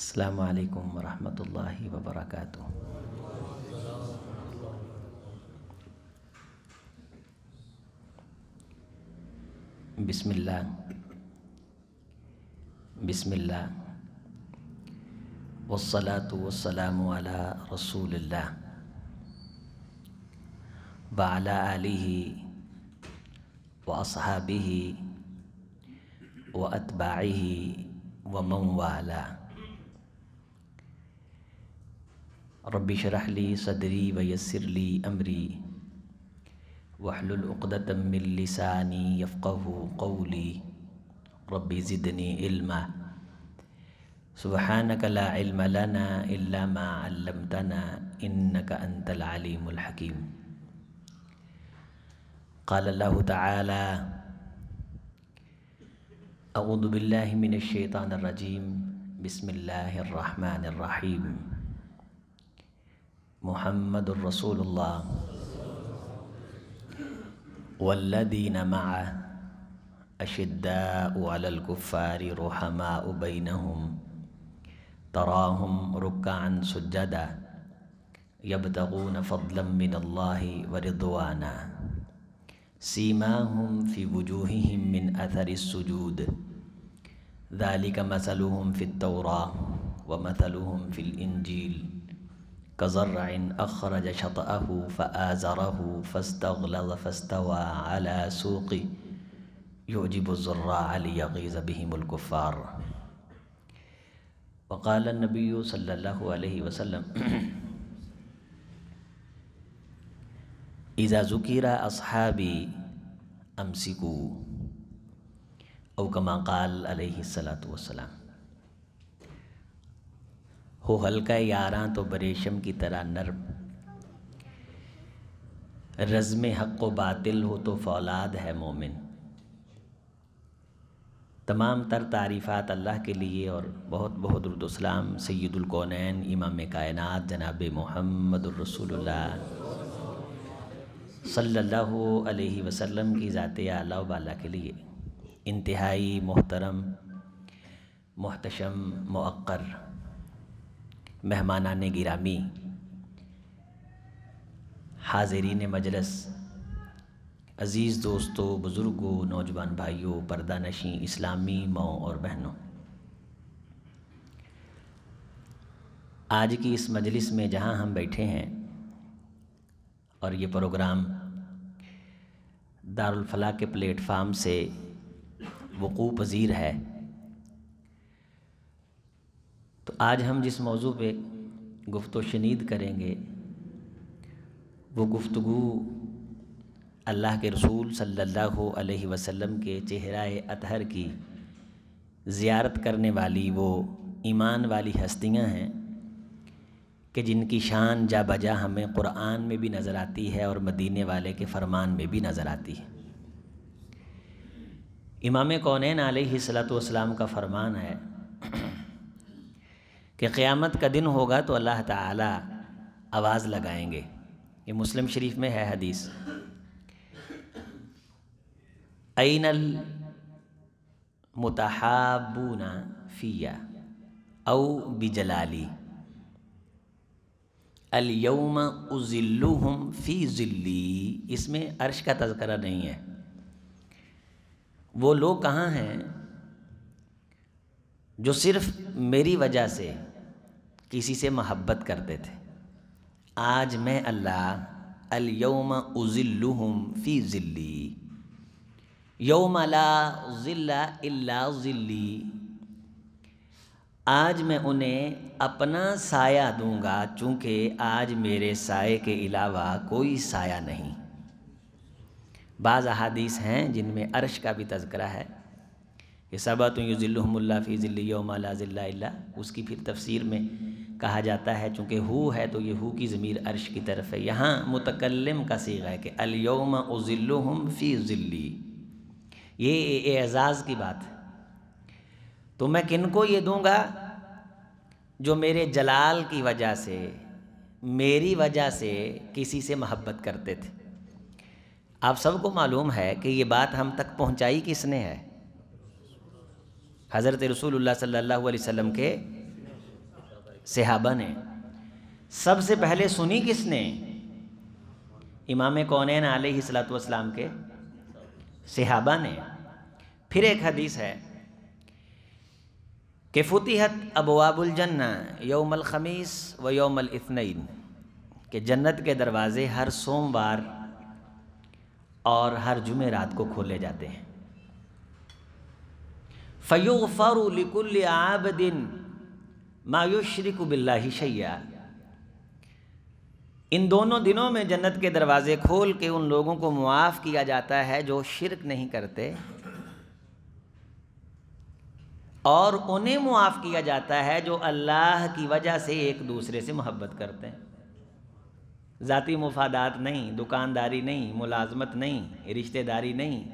السلام عليكم ورحمة الله وبركاته بسم الله بسم الله والصلاة والسلام على رسول الله وعلى آله وأصحابه وأتباعه ومن والاه رب اشرح لي صدري ويسر لي أمري واحلل عقدة من لساني يفقه قولي ربي زدني علما سبحانك لا علم لنا إلا ما علمتنا إنك أنت العليم الحكيم قال الله تعالى أعوذ بالله من الشيطان الرجيم بسم الله الرحمن الرحيم محمد رسول الله والذين معه أشداء على الكفار رحماء بينهم تراهم ركعا سجدا يبتغون فضلا من الله ورضوانا سيماهم في وجوههم من أثر السجود ذلك مثلهم في التوراة ومثلهم في الإنجيل كزرع أخرج شطأه فآزره فاستغلظ فاستوى على سوق يعجب الزراع ليغيظ بهم الكفار وقال النبي صلى الله عليه وسلم إذا ذكر أصحابي أمسكوا أو كما قال عليه الصلاة والسلام हो हल्का यारा तो बरेशम की तरह नर्म रज़म हक व बातिल हो तो फौलाद है मोमिन तमाम तर तारीफ़ात अल्लाह के लिए और बहुत बहुत रुदसलाम सैदुलकौनैन इमाम कायनत जनाब मोहम्मद सल्ला वसलम की ज़ात आला के लिए इंतहाई मोहतरम मोहतशम मक्र मेहमाना ने गिरामी हाजरीन मजलस अज़ीज़ दोस्तों बुज़ुर्गों नौजवान भाइयों पर्दा नशी इस्लामी माओ और बहनों आज की इस मजलिस में जहां हम बैठे हैं और ये प्रोग्राम दारुलफला के प्लेटफार्म से वक़ू पज़ीर है तो आज हम जिस मौजू पे गुफ्त शनीद करेंगे वो गुफ्तु अल्लाह के रसूल सल्लल्लाहु अलैहि वसल्लम के चेहरा अतहर की ज़ियारत करने वाली वो ईमान वाली हस्तियां हैं कि जिनकी शान जा बजा हमें क़ुरान में भी नज़र आती है और मदीने वाले के फरमान में भी नज़र आती है इमाम कौन वसलाम का फरमान है कि क़्यामत का दिन होगा तो अल्लाह ताला आवाज़ लगाएंगे ये मुस्लिम शरीफ में है हदीस अनल मुतहाबूना फ़िया औ बिजलाली अलयम उज़िल्लुहम फ़ी ज़िल्ली इसमें अर्श का तस्करा नहीं है वो लोग कहाँ हैं जो सिर्फ़ मेरी वजह से किसी से महब्बत करते थे आज मैं अल्लाह अलयम उज़िल्लुहुम फ़ी ज़िल्ली यौम ला ज़िल्ला इल्ला ज़िल्ली आज मैं उन्हें अपना साया दूंगा चूँकि आज मेरे साय के अलावा कोई साया नहीं बाज़ अहादीस हैं जिनमें अरश का भी तस्करा है कि सबत युज़िल्लुहमुल्ला फ़ी ज़िल्ली यौमला ज़िल्ला उसकी फिर तफसीर में कहा जाता है चूँकि हु है तो ये हु की ज़मीर अर्श की तरफ है यहाँ मुतकलम का सीगा है कि अलयोम उज़िल्लुहुम फ़ी ज़िल्ली ये एजाज़ की बात है तो मैं किन को ये दूँगा जो मेरे जलाल की वजह से मेरी वजह से किसी से मोहब्बत करते थे आप सबको मालूम है कि ये बात हम तक पहुँचाई किसने है हज़रत रसूल सल्लल्लाहु अलैहि वसल्लम के सिहाबा ने सबसे पहले सुनी किसने इमाम कौनैन आलतम के सिहाबा ने फिर एक हदीस है कि फ़ुतिहत अबवाबुलजन्ना यौमल ख़मीस व यौमल इतनैन के जन्नत के दरवाज़े हर सोमवार और हर जुमे रात को खोले जाते हैं आब दिन मायूश्री कुबिल्ला ही शैया इन दोनों दिनों में जन्नत के दरवाज़े खोल के उन लोगों को मुआफ़ किया जाता है जो शिरक नहीं करते और उन्हें मुआफ़ किया जाता है जो अल्लाह की वजह से एक दूसरे से मोहब्बत करते हैं ज़ाती मुफादात नहीं दुकानदारी नहीं मुलाजमत नहीं रिश्तेदारी नहीं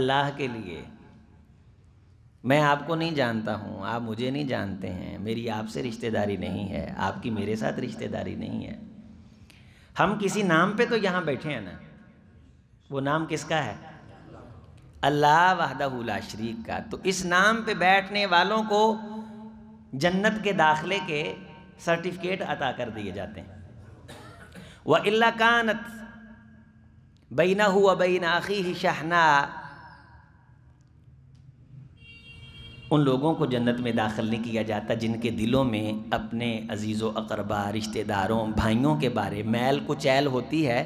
अल्लाह के लिए मैं आपको नहीं जानता हूँ आप मुझे नहीं जानते हैं मेरी आपसे रिश्तेदारी नहीं है आपकी मेरे साथ रिश्तेदारी नहीं है हम किसी नाम पे तो यहाँ बैठे हैं ना वो नाम किसका है अल्लाह वाहदा शरीक का तो इस नाम पे बैठने वालों को जन्नत के दाखले के सर्टिफिकेट अता कर दिए जाते हैं व अल्ला कानत बैना हुआ बैना आखी ही शहना उन लोगों को जन्नत में दाखिल नहीं किया जाता जिनके दिलों में अपने अजीज़ अकरबा रिश्तेदारों भाइयों के बारे मैल कुचैल होती है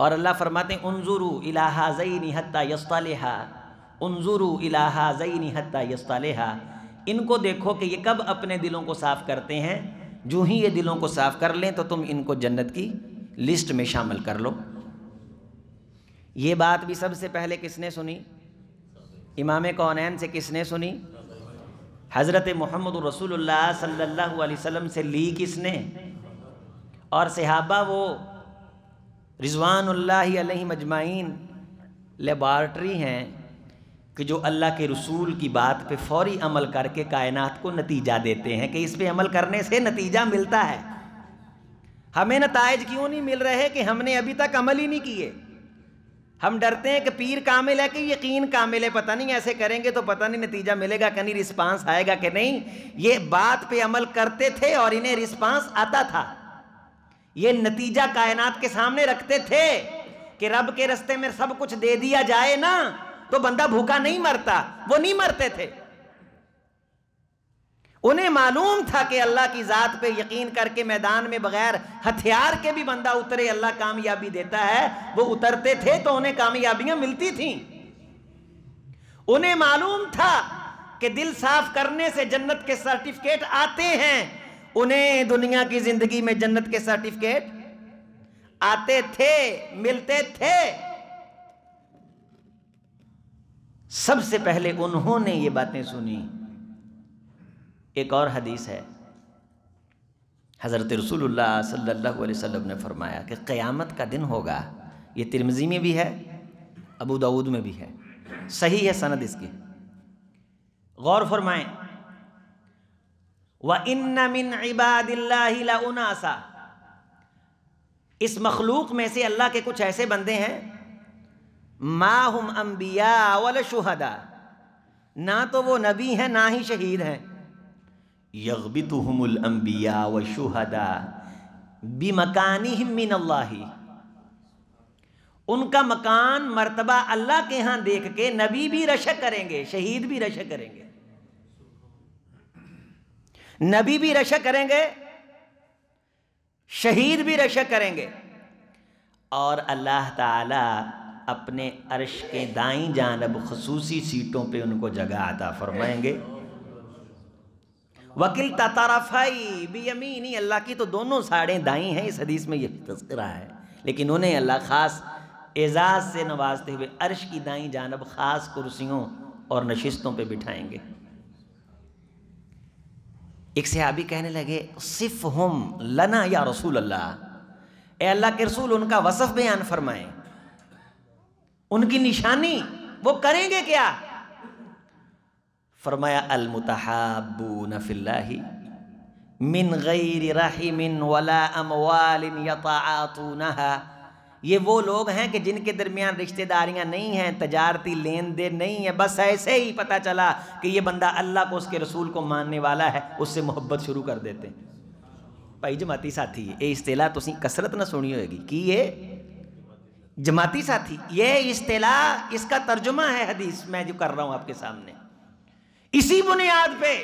और अल्लाह फरमाते उनजुरु इलाहा जई निहत्ता यस्तालेहा उनजुरु इलाहा जई निहत्ता यस्तालेहा इनको देखो कि ये कब अपने दिलों को साफ़ करते हैं जो ही ये दिलों को साफ़ कर लें तो तुम इनको जन्नत की लिस्ट में शामिल कर लो ये बात भी सबसे पहले किसने सुनी इमाम कौनैन से किसने सुनी हज़रत मोहम्मद रसूल सल्लल्लाहु अलैहि वसल्लम से ली किसने और सहाबा वो रिजवानल्लाही मजमाइन लेबॉर्ट्री हैं कि जो अल्लाह के रसूल की बात पे फौरी अमल करके कायनात को नतीजा देते हैं कि इस पे अमल करने से नतीजा मिलता है हमें नतज क्यों नहीं मिल रहे कि हमने अभी तक अमल ही नहीं किए हम डरते हैं कि पीर कामिल है कि यकीन कामिल है पता नहीं ऐसे करेंगे तो पता नहीं नतीजा मिलेगा कहीं रिस्पांस आएगा कि नहीं ये बात पे अमल करते थे और इन्हें रिस्पांस आता था ये नतीजा कायनात के सामने रखते थे कि रब के रस्ते में सब कुछ दे दिया जाए ना तो बंदा भूखा नहीं मरता वो नहीं मरते थे उन्हें मालूम था कि अल्लाह की ज़ात पे यकीन करके मैदान में बगैर हथियार के भी बंदा उतरे अल्लाह कामयाबी देता है वो उतरते थे तो उन्हें कामयाबियां मिलती थीं उन्हें मालूम था कि दिल साफ करने से जन्नत के सर्टिफिकेट आते हैं उन्हें दुनिया की जिंदगी में जन्नत के सर्टिफिकेट आते थे मिलते थे सबसे पहले उन्होंने ये बातें सुनी एक और हदीस है हज़रत रसूलुल्लाह सल्लल्लाहु अलैहि वसल्लम ने फरमाया कि क़यामत का दिन होगा ये तिरमजी में भी है अबू दाऊद में भी है सही है सनद इसकी गौर फरमाएं व इन मिन इबादिल्लासा इस मखलूक में से अल्लाह के कुछ ऐसे बंदे हैं माहुम अम्बिया वल शुहदा ना तो वो नबी हैं ना ही शहीद हैं यकबितुमबिया व शुहदा बिमकानी मिन अल्लाही उनका मकान मर्तबा अल्लाह के यहाँ देख के नबी भी रश करेंगे शहीद भी रश करेंगे नबी भी रश करेंगे शहीद भी रश करेंगे और अल्लाह ताला अपने अर्श के दाई जानब खसूसी सीटों पे उनको जगह आता फरमाएंगे वकील ताताराफाई ही अल्लाह की तो दोनों साड़ें दाई हैं इस हदीस में ये तस्करा है लेकिन उन्हें अल्लाह ख़ास एजाज़ से नवाजते हुए अर्श की दाई जानब ख़ास कुर्सियों और नशिस्तों पर बिठाएंगे एक सहाबी कहने लगे सिफ हम लना या रसूल अल्लाह ए अल्लाह के रसूल उनका वसफ़ बयान फरमाएं उनकी निशानी वो करेंगे क्या फरमाया मुतहाबून फिल्लाही मिन गैर रहीमिन वला अमवाल यतातूनहा ये वो लोग हैं कि जिनके दरमियान रिश्तेदारियां नहीं हैं तजारती लेन देन नहीं है बस ऐसे ही पता चला कि ये बंदा अल्लाह को उसके रसूल को मानने वाला है उससे मोहब्बत शुरू कर देते हैं भाई जमाती साथी ये इस्तेला तुम कसरत ना सुनी होगी कि ये जमाती साथी ये इस्तेला इसका तर्जुमा है हदीस मैं जो कर रहा हूँ आपके सामने इसी बुनियाद पे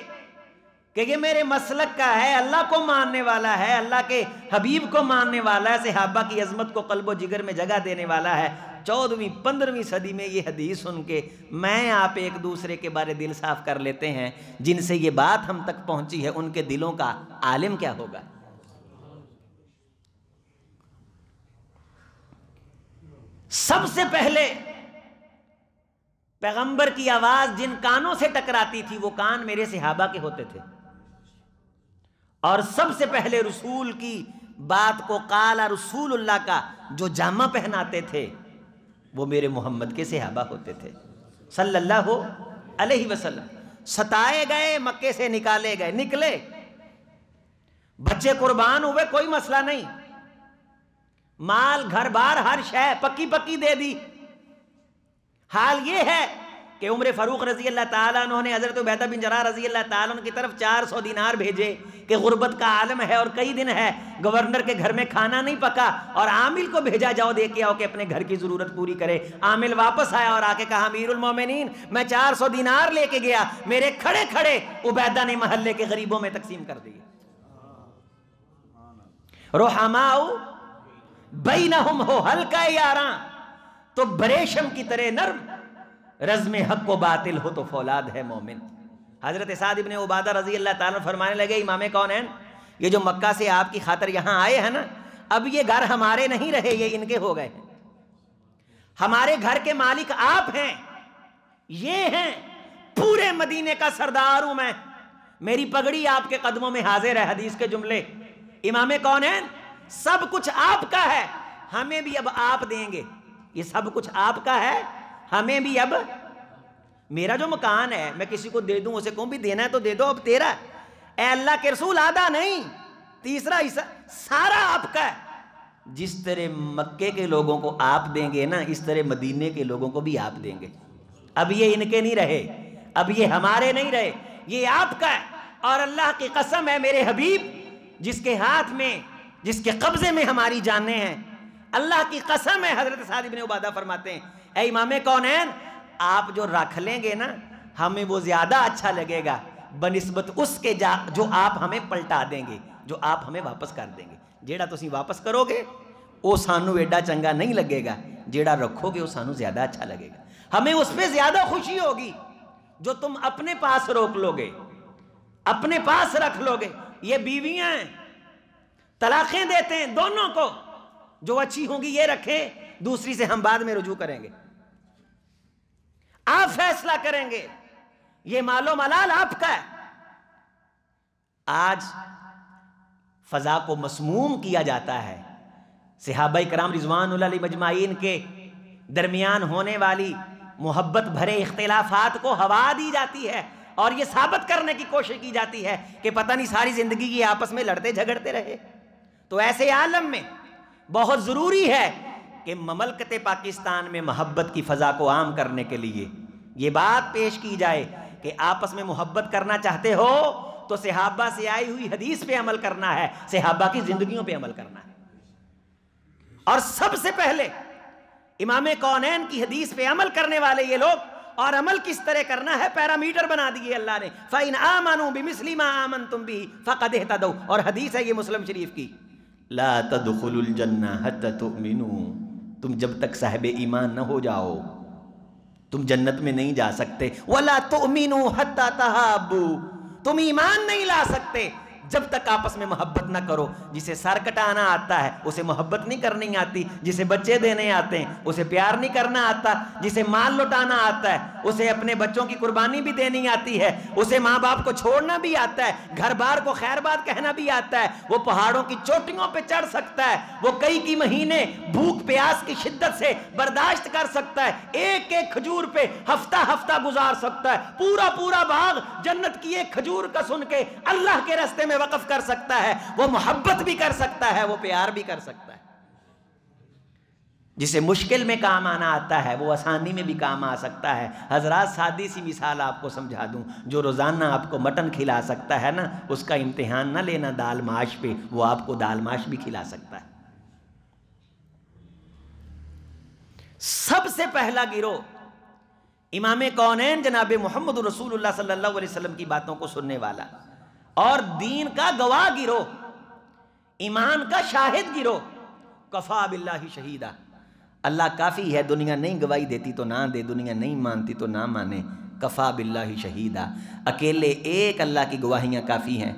कि ये मेरे मसलक का है अल्लाह को मानने वाला है अल्लाह के हबीब को मानने वाला है सहाबा की अजमत को कल्बो जिगर में जगह देने वाला है चौदहवीं पंद्रहवीं सदी में ये हदीस सुन के मैं आप एक दूसरे के बारे दिल साफ कर लेते हैं जिनसे ये बात हम तक पहुंची है उनके दिलों का आलिम क्या होगा सबसे पहले पैगंबर की आवाज जिन कानों से टकराती थी वो कान मेरे सिहाबा के होते थे और सबसे पहले रसूल की बात को काला रसूल्ला का जो जामा पहनाते थे वो मेरे मोहम्मद के सिहाबा होते थे सल्लल्लाहु अलैहि वसल्लम सताए गए मक्के से निकाले गए निकले बच्चे कुर्बान हुए कोई मसला नहीं माल घर बार हर शह पक्की पक्की दे दी हाल ये है कि उम्र फ़ारूक रजी अल्लाह तु ने हज़रत बैदा बिन जरा रजी अल्लाह तु की तरफ सौ दिनार भेजे कि गुर्बत का आलम है और कई दिन है गवर्नर के घर में खाना नहीं पका और आमिल को भेजा जाओ दे के आओ कि अपने घर की ज़रूरत पूरी करे आमिल वापस आया और आके कहा अमीरमिन मैं चार सौ दिनार लेके गया मेरे खड़े खड़े उबैदा ने महल्ले के गरीबों में तकसीम कर दिए रोहमाऊ बई ना हो हल्का यारा तो बरेशम की तरह नर्म रजम हक को बातिल हो तो फौलाद है मोमिन हजरत साद इबन उबादा रजी अल्लाह ताला फरमाने लगे इमाम कौन है ये जो मक्का से आपकी खातर यहाँ आए हैं ना अब ये घर हमारे नहीं रहे ये इनके हो गए हमारे घर के मालिक आप हैं ये हैं पूरे मदीने का सरदार हूं मैं मेरी पगड़ी आपके कदमों में हाजिर है हदीस के जुमले इमामे कौन है सब कुछ आपका है हमें भी अब आप देंगे ये सब कुछ आपका है हमें भी अब मेरा जो मकान है मैं किसी को दे दूं उसे कहूं भी देना है तो दे दो अब तेरा ए अल्लाह के रसूल आधा नहीं तीसरा हिस्सा सारा आपका है जिस तरह मक्के के लोगों को आप देंगे ना इस तरह मदीने के लोगों को भी आप देंगे अब ये इनके नहीं रहे अब ये हमारे नहीं रहे ये आपका है और अल्लाह की कसम है मेरे हबीब जिसके हाथ में जिसके कब्जे में हमारी जाने हैं अल्लाह की कसम है हजरत साहिब ने उबादा फरमाते हैं ए इमाम कौन है आप जो रख लेंगे ना हमें वो ज्यादा अच्छा लगेगा बनिस्बत उसके जा जो आप हमें पलटा देंगे जो आप हमें वापस कर देंगे जेड़ा तुम वापस करोगे वो सानू एडा चंगा नहीं लगेगा जेड़ा रखोगे वो सानू ज़्यादा अच्छा लगेगा हमें उसमें ज़्यादा खुशी होगी जो तुम अपने पास रोक लोगे अपने पास रख लोगे ये बीवियां हैं तलाक़ें देते हैं दोनों को जो अच्छी होंगी ये रखें दूसरी से हम बाद में रुजू करेंगे आप फैसला करेंगे ये मालो मलाल आपका है आज फजा को मसमूम किया जाता है सिहाबा कराम रिजवान मजमाइन के दरमियान होने वाली मोहब्बत भरे इख्तलाफात को हवा दी जाती है और ये साबित करने की कोशिश की जाती है कि पता नहीं सारी ज़िंदगी की आपस में लड़ते झगड़ते रहे तो ऐसे आलम में बहुत ज़रूरी है कि ममलकत पाकिस्तान में मोहब्बत की फ़ज़ा को आम करने के लिए ये बात पेश की जाए कि आपस में मोहब्बत करना चाहते हो तो सिहाबा से आई हुई हदीस पे अमल करना है सिहाबा की जिंदगियों पे अमल करना है और सबसे पहले इमाम कौनैन की हदीस पे अमल करने वाले ये लोग और अमल किस तरह करना है पैरामीटर बना दिए अल्लाह ने आ आमानू भी मिसलिमा आमन तुम भी फ़कद और हदीस है ये मुस्लिम शरीफ की ला तदखलजन्ना हत मीनू तुम जब तक साहब ईमान न हो जाओ तुम जन्नत में नहीं जा सकते वला तुमिनू हत्ता तहाबू तुम ईमान नहीं ला सकते जब तक आपस में मोहब्बत ना करो जिसे सर कटाना आता है उसे मोहब्बत नहीं करनी आती जिसे बच्चे देने आते हैं उसे प्यार नहीं करना आता जिसे माल लौटाना आता है उसे अपने बच्चों की कुर्बानी भी देनी आती है उसे माँ बाप को छोड़ना भी आता है घर बार को खैरबाद कहना भी आता है वो पहाड़ों की चोटियों पर चढ़ सकता है वो कई की महीने भूख प्यास की शिद्दत से बर्दाश्त कर सकता है एक एक खजूर पे हफ्ता हफ्ता गुजार सकता है पूरा पूरा बाग जन्नत की एक खजूर का सुन के अल्लाह के रस्ते में वक्फ कर सकता है वो मोहब्बत भी कर सकता है वो प्यार भी कर सकता है जिसे मुश्किल में काम आना आता है वो आसानी में भी काम आ सकता है हजरात सादी सी मिसाल आपको समझा दूं जो रोज़ाना आपको मटन खिला सकता है ना उसका इम्तिहान ना लेना दाल माश पे वो आपको दाल माश भी खिला सकता है सबसे पहला गिरोह इमाम कौन जनाब मोहम्मद रसूलुल्लाह सल्लल्लाहु अलैहि वसल्लम की बातों को सुनने वाला और दीन का गवाह गिरो ईमान का शाहिद गिरो कफा बिल्ला शहीदा अल्लाह काफ़ी है दुनिया नहीं गवाही देती तो ना दे दुनिया नहीं मानती तो ना माने कफा बिल्ला शहीदा अकेले एक अल्लाह की गवाहियाँ काफ़ी हैं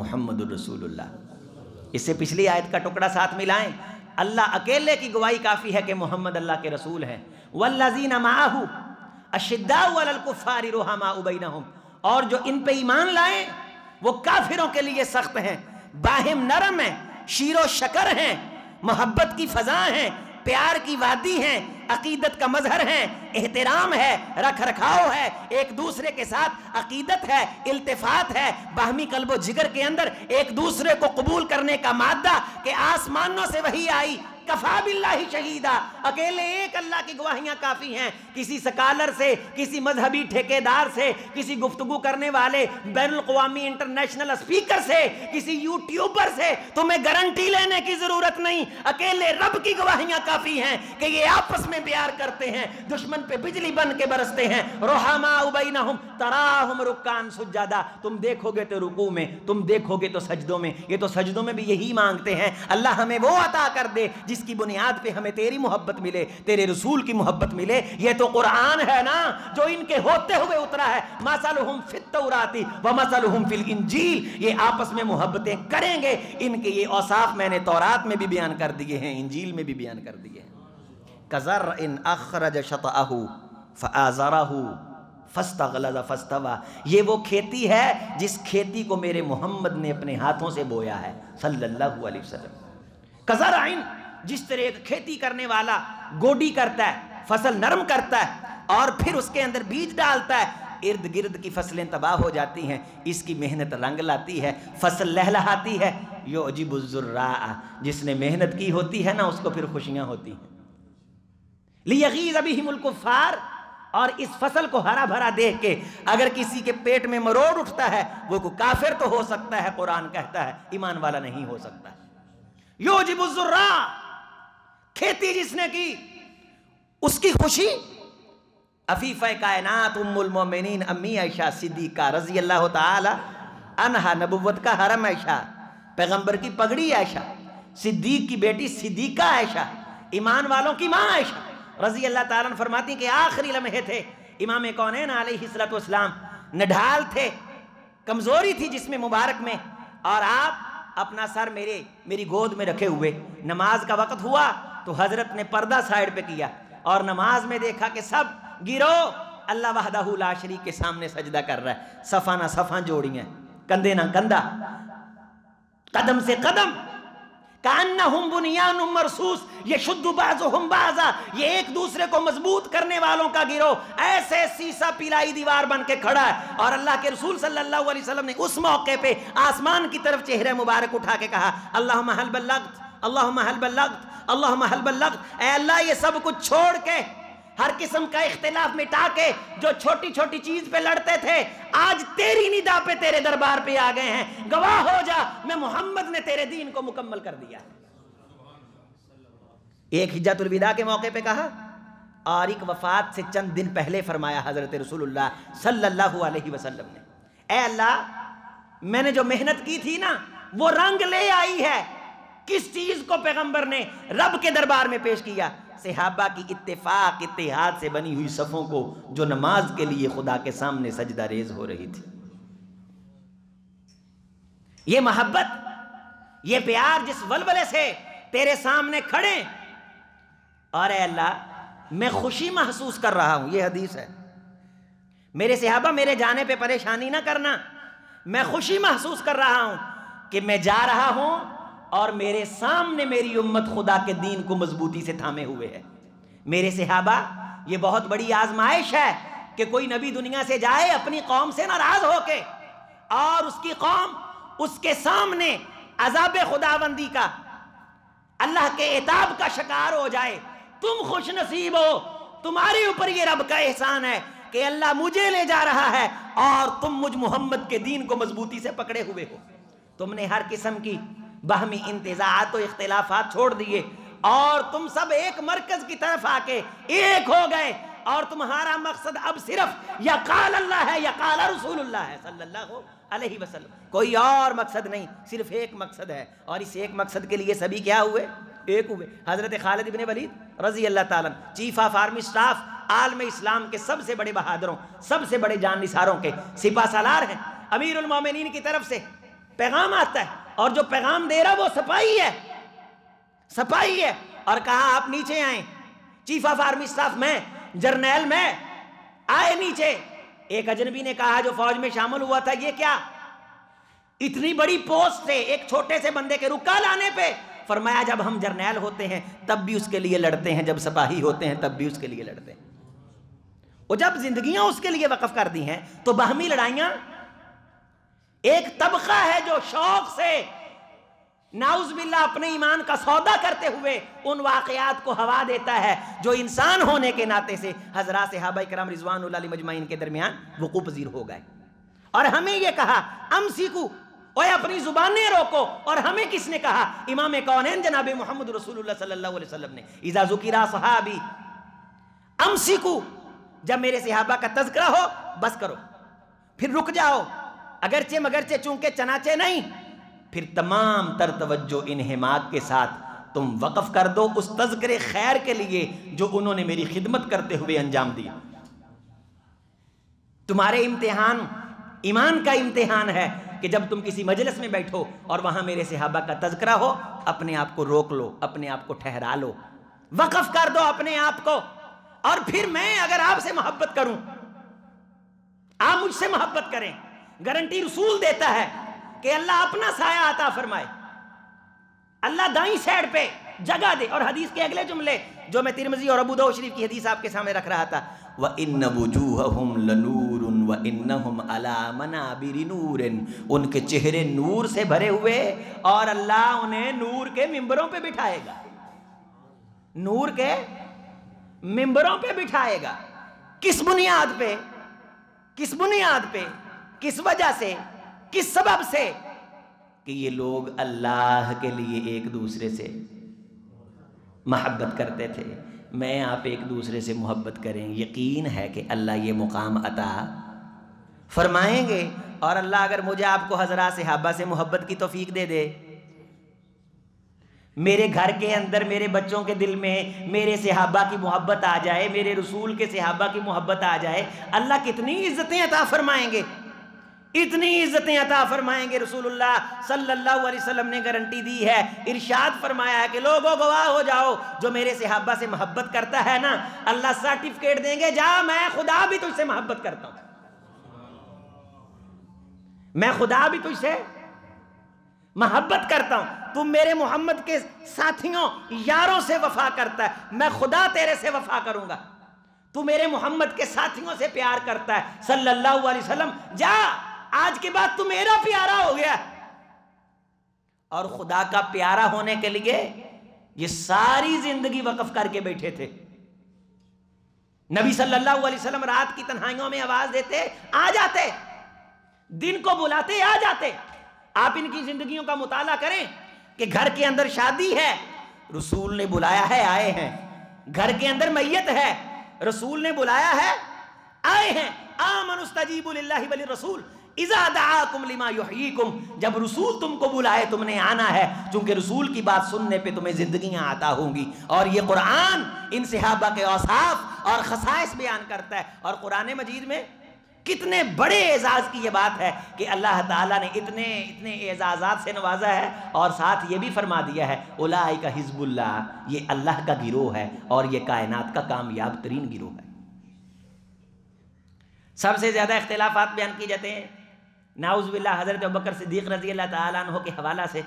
मोहम्मद रसूलुल्लाह इससे पिछली आयत का टुकड़ा साथ मिलाएं अल्लाह अकेले की गवाही काफ़ी है कि मोहम्मद अल्लाह के रसूल हैं वल्लाजीन माहू अशिद्दाफारी रोहामा उबैना और जो इन पे ईमान लाए वो काफिरों के लिए सख्त हैं बाहिम नरम हैं शीरो शकर हैं मोहब्बत की फजा हैं प्यार की वादी हैं अकीदत का मजहर है एहतराम है रख रखाव है एक दूसरे के साथ अकीदत है इल्तफात है बाहमी कल्बो जिगर के अंदर एक दूसरे को कबूल करने का मादा के आसमानों से वही आई कफा बिल्ला ही शहीदा अकेले एक अल्लाह की गवाहियां काफ़ी हैं किसी सकालर से किसी मजहबी ठेकेदार से किसी गुफ्तगु करने वाले बैन अवी इंटरनेशनल स्पीकर से किसी यूट्यूबर से तुम्हें गारंटी लेने की ज़रूरत नहीं अकेले रब की गवाहियां काफ़ी हैं कि ये आपस में प्यार करते हैं दुश्मन पे बिजली बन के बरसते हैं रोहामा उबई ना तराहम रुकान सुजादा तुम देखोगे तो रुकू में तुम देखोगे तो सजदों में ये तो सजदों में भी यही मांगते हैं अल्लाह हमें वो अता कर दे जिस जिसकी बुनियाद पे हमें तेरी मोहब्बत मिले तेरे रसूल की मोहब्बत मिले ये तो कुरान है ना जो इनके होते हुए उतरा है मसलहम फितौराती व मसलहम फिल इंजील ये आपस में मोहब्बतें करेंगे इनके ये औसाफ मैंने तौरात में भी बयान कर दिए हैं इंजील में भी बयान कर दिए हैं कज़र इन अखरज शतअहू फ़ाज़राहू फस्तगलजा फस्तवा ये वो खेती है जिस खेती को मेरे मोहम्मद ने अपने हाथों से बोया है सल्लल्लाहु अलैहि वसल्लम कज़र आइन जिस तरह एक खेती करने वाला गोडी करता है फसल नरम करता है और फिर उसके अंदर बीज डालता है इर्द गिर्द की फसलें तबाह हो जाती हैं इसकी मेहनत रंग लाती है फसल लहलाती है यो अजीबुजर्रा जिसने मेहनत की होती है ना उसको फिर खुशियां होती हैं लियगीज अभी फार और इस फसल को हरा भरा देख के अगर किसी के पेट में मरोड़ उठता है वो काफिर तो हो सकता है कुरान कहता है ईमान वाला नहीं हो सकता योजिबुजर्रा खेती जिसने की उसकी खुशी अफीफ कायनात उम्मुल मोमिनीन अम्मी आयशा सिद्दीका रजी अल्लाह तनहा नबुवत का हरम आयशा पैगंबर की पगड़ी आयशा सिद्दीक की बेटी सिद्दीका आयशा ईमान वालों की माँ आयशा रजी अल्लाह ताला फरमाती के आखिरी लम्हे थे इमाम कौन है ना आलतलाम नढाल थे कमज़ोरी थी जिसमें मुबारक में और आप अपना सर मेरे मेरी गोद में रखे हुए नमाज का वक्त हुआ तो हजरत ने पर्दा साइड पे किया और नमाज में देखा कि सब गिरो अल्लाह वहदा शरीक के सामने सजदा कर रहा है सफा ना सफा जोड़ी है कंधे ना कंधा कदम से कदम मरसूस ये हम बाजा ये एक दूसरे को मजबूत करने वालों का गिरो ऐसे सीसा पिलाई दीवार बन के खड़ा है और अल्लाह के रसूल सल्लल्लाहु अलैहि वसल्लम ने उस मौके पे आसमान की तरफ चेहरे मुबारक उठा के कहा अल्लाह महल बल्लगत अल्लाह महल बल्लगत अल्लाह महलबल्लक अल्लाह ये सब कुछ छोड़ के हर किस्म का इख्तिलाफ मिटा के जो छोटी छोटी चीज पे लड़ते थे आज तेरी निदा पे तेरे दरबार पे आ गए हैं गवाह हो जा मैं मोहम्मद ने तेरे दीन को मुकम्मल कर दिया एक हिजतुलविदा के मौके पे कहा और एक वफात से चंद दिन पहले फरमाया हजरत रसूलुल्लाह सल्लल्लाहु अलैहि वसल्लम ने ए अल्लाह मैंने जो मेहनत की थी ना वो रंग ले आई है किस चीज को पैगंबर ने रब के दरबार में पेश किया सिहाबा की इत्तेफाक इतिहाद से बनी हुई सफ़ों को जो नमाज के लिए खुदा के सामने सजदा रेज हो रही थी ये मोहब्बत ये प्यार जिस वलवले से तेरे सामने खड़े और अल्लाह मैं खुशी महसूस कर रहा हूं यह हदीस है मेरे सिहाबा मेरे जाने पे परेशानी ना करना मैं खुशी महसूस कर रहा हूं कि मैं जा रहा हूं और मेरे सामने मेरी उम्मत खुदा के दीन को मजबूती से थामे हुए है मेरे सिहाबा ये बहुत बड़ी आजमाइश है कि कोई नबी दुनिया से जाए अपनी कौम से नाराज होके और उसकी कौम उसके सामने अजाब खुदाबंदी का अल्लाह के एताब का शिकार हो जाए तुम खुश नसीब हो तुम्हारे ऊपर ये रब का एहसान है कि अल्लाह मुझे ले जा रहा है और तुम मुझ मोहम्मद के दीन को मजबूती से पकड़े हुए हो तुमने हर किस्म की बहमी इंतजात तो इख्तलाफात छोड़ दिए और तुम सब एक मरकज की तरफ आके एक हो गए और तुम्हारा मकसद अब सिर्फ या काल अल्लाह है या काला रसूल है सल्लल्लाहु अलैहि वसल्लम कोई और मकसद नहीं सिर्फ एक मकसद है और इस एक मकसद के लिए सभी क्या हुए एक हुए हज़रत खालिद इबन वलीद रजी अल्लाह ताला चीफ ऑफ आर्मी स्टाफ आलम इस्लाम के सबसे बड़े बहादुरों सबसे बड़े जान निसारों के सिपा सालार हैं अमीर उलमोमिन की तरफ से पैगाम आता है और जो पैगाम दे रहा वो सपाही है सपाही है और कहा आप नीचे आए चीफ ऑफ आर्मी स्टाफ में जर्नैल में आए नीचे एक अजनबी ने कहा जो फौज में शामिल हुआ था ये क्या इतनी बड़ी पोस्ट है एक छोटे से बंदे के रुका लाने पे फरमाया जब हम जर्नैल होते हैं तब भी उसके लिए लड़ते हैं जब सपाही होते हैं तब भी उसके लिए लड़ते हैं और जब जिंदगियां उसके लिए वकफ कर दी हैं तो बहमी लड़ाइयां एक तबका है जो शौक से नाउज बिल्ला अपने ईमान का सौदा करते हुए उन वाकयात को हवा देता है जो इंसान होने के नाते से हजरा हाबा कराम रिजवान मजमाइन के दरमियान वकू पजीर हो गए और हमें यह कहा अम सीखू और अपनी जुबानें रोको और हमें किसने कहा इमाम कौन है जनाब मोहम्मद रसूल ने इजा जुकिरा सहाबी अम सीखू जब मेरे सिहाबा का तस्करा हो बस करो फिर रुक जाओ अगरचे मगरचे चूंके चनाचे नहीं फिर तमाम तर तवज्जो इनहमाद के साथ तुम वक्फ कर दो उस तस्कर खैर के लिए जो उन्होंने मेरी खिदमत करते हुए अंजाम दिया तुम्हारे इम्तिहान ईमान का इम्तिहान है कि जब तुम किसी मजलिस में बैठो और वहां मेरे सहाबा का तस्करा हो अपने आप को रोक लो अपने आप को ठहरा लो वक्फ कर दो अपने आप को और फिर मैं अगर आपसे मोहब्बत करूं आप मुझसे मोहब्बत करें गारंटी रसूल देता है कि अल्लाह अपना साया आता फरमाए अल्लाह दाई साइड पे जगह दे और हदीस के अगले जुमले जो मैं तिरमजी और अबू दाऊद शरीफ की हदीस आपके सामने रख रहा था व इन वजूहहुम लनूर व इन्नहुम अला मनाबिर नूर उनके चेहरे नूर से भरे हुए और अल्लाह उन्हें नूर के मिंबरों पे बिठाएगा नूर के मिंबरों पे बिठाएगा किस बुनियाद पे किस बुनियाद पे किस वजह से किस सबब से कि ये लोग अल्लाह के लिए एक दूसरे से मोहब्बत करते थे मैं आप एक दूसरे से मोहब्बत करें यकीन है कि अल्लाह ये मुकाम अता फरमाएंगे और अल्लाह अगर मुझे आपको हजरा सहाबा से मोहब्बत की तोफीक दे दे मेरे घर के अंदर मेरे बच्चों के दिल में मेरे सहाबा की मोहब्बत आ जाए मेरे रसूल के सहाबा की मोहब्बत आ जाए अल्लाह कितनी इज्जतें अता फरमाएंगे इतनी इज्जतें अता फरमाएंगे रसूलुल्लाह सल्लल्लाहु अलैहि वसल्लम ने गारंटी दी है इरशाद फरमाया है कि लोगों गवाह हो जाओ जो मेरे सहाबा से मोहब्बत करता है ना अल्लाह सर्टिफिकेट देंगे जा मैं खुदा भी तुझसे मोहब्बत करता हूं मैं खुदा भी तुझसे मोहब्बत करता हूं तुम मेरे मोहम्मद के साथियों यारों से वफा करता है मैं खुदा तेरे से वफा करूंगा तू मेरे मोहम्मद के साथियों से प्यार करता है सल्लल्लाहु अलैहि वसल्लम जा आज के बाद तू मेरा प्यारा हो गया और खुदा का प्यारा होने के लिए ये सारी जिंदगी वकफ करके बैठे थे नबी सल्लल्लाहु अलैहि वसल्लम रात की तन्हाइयों में आवाज देते आ जाते दिन को बुलाते आ जाते आप इनकी जिंदगियों का मुताला करें कि घर के अंदर शादी है रसूल ने बुलाया है आए हैं घर के अंदर मैयत है रसूल ने बुलाया है आए हैं आमन उस्ताजीबुल्लाही रसूल जब रसूल तुमको बुलाए तुमने आना है चूंकि रसूल की बात सुनने पे तुम्हें जिंदगियां आता होंगी और ये कुरान इन सिहाबा के औसाफ और खसाइस बयान करता है और कुरान मजीद में कितने बड़े एजाज की यह बात है कि अल्लाह ताला ने इतने इतने एजाजात से नवाजा है और साथ ये भी फरमा दिया है उलाई का हिजबुल्ला ये अल्लाह का गिरोह है और ये कायनात का कामयाब तरीन गिरोह है सबसे ज़्यादा इख्तलाफात बयान किए जाते हैं नाउज़बिल्ला हज़रत बकर सिद्दीक रजी अल्लाह तहो के हवाला से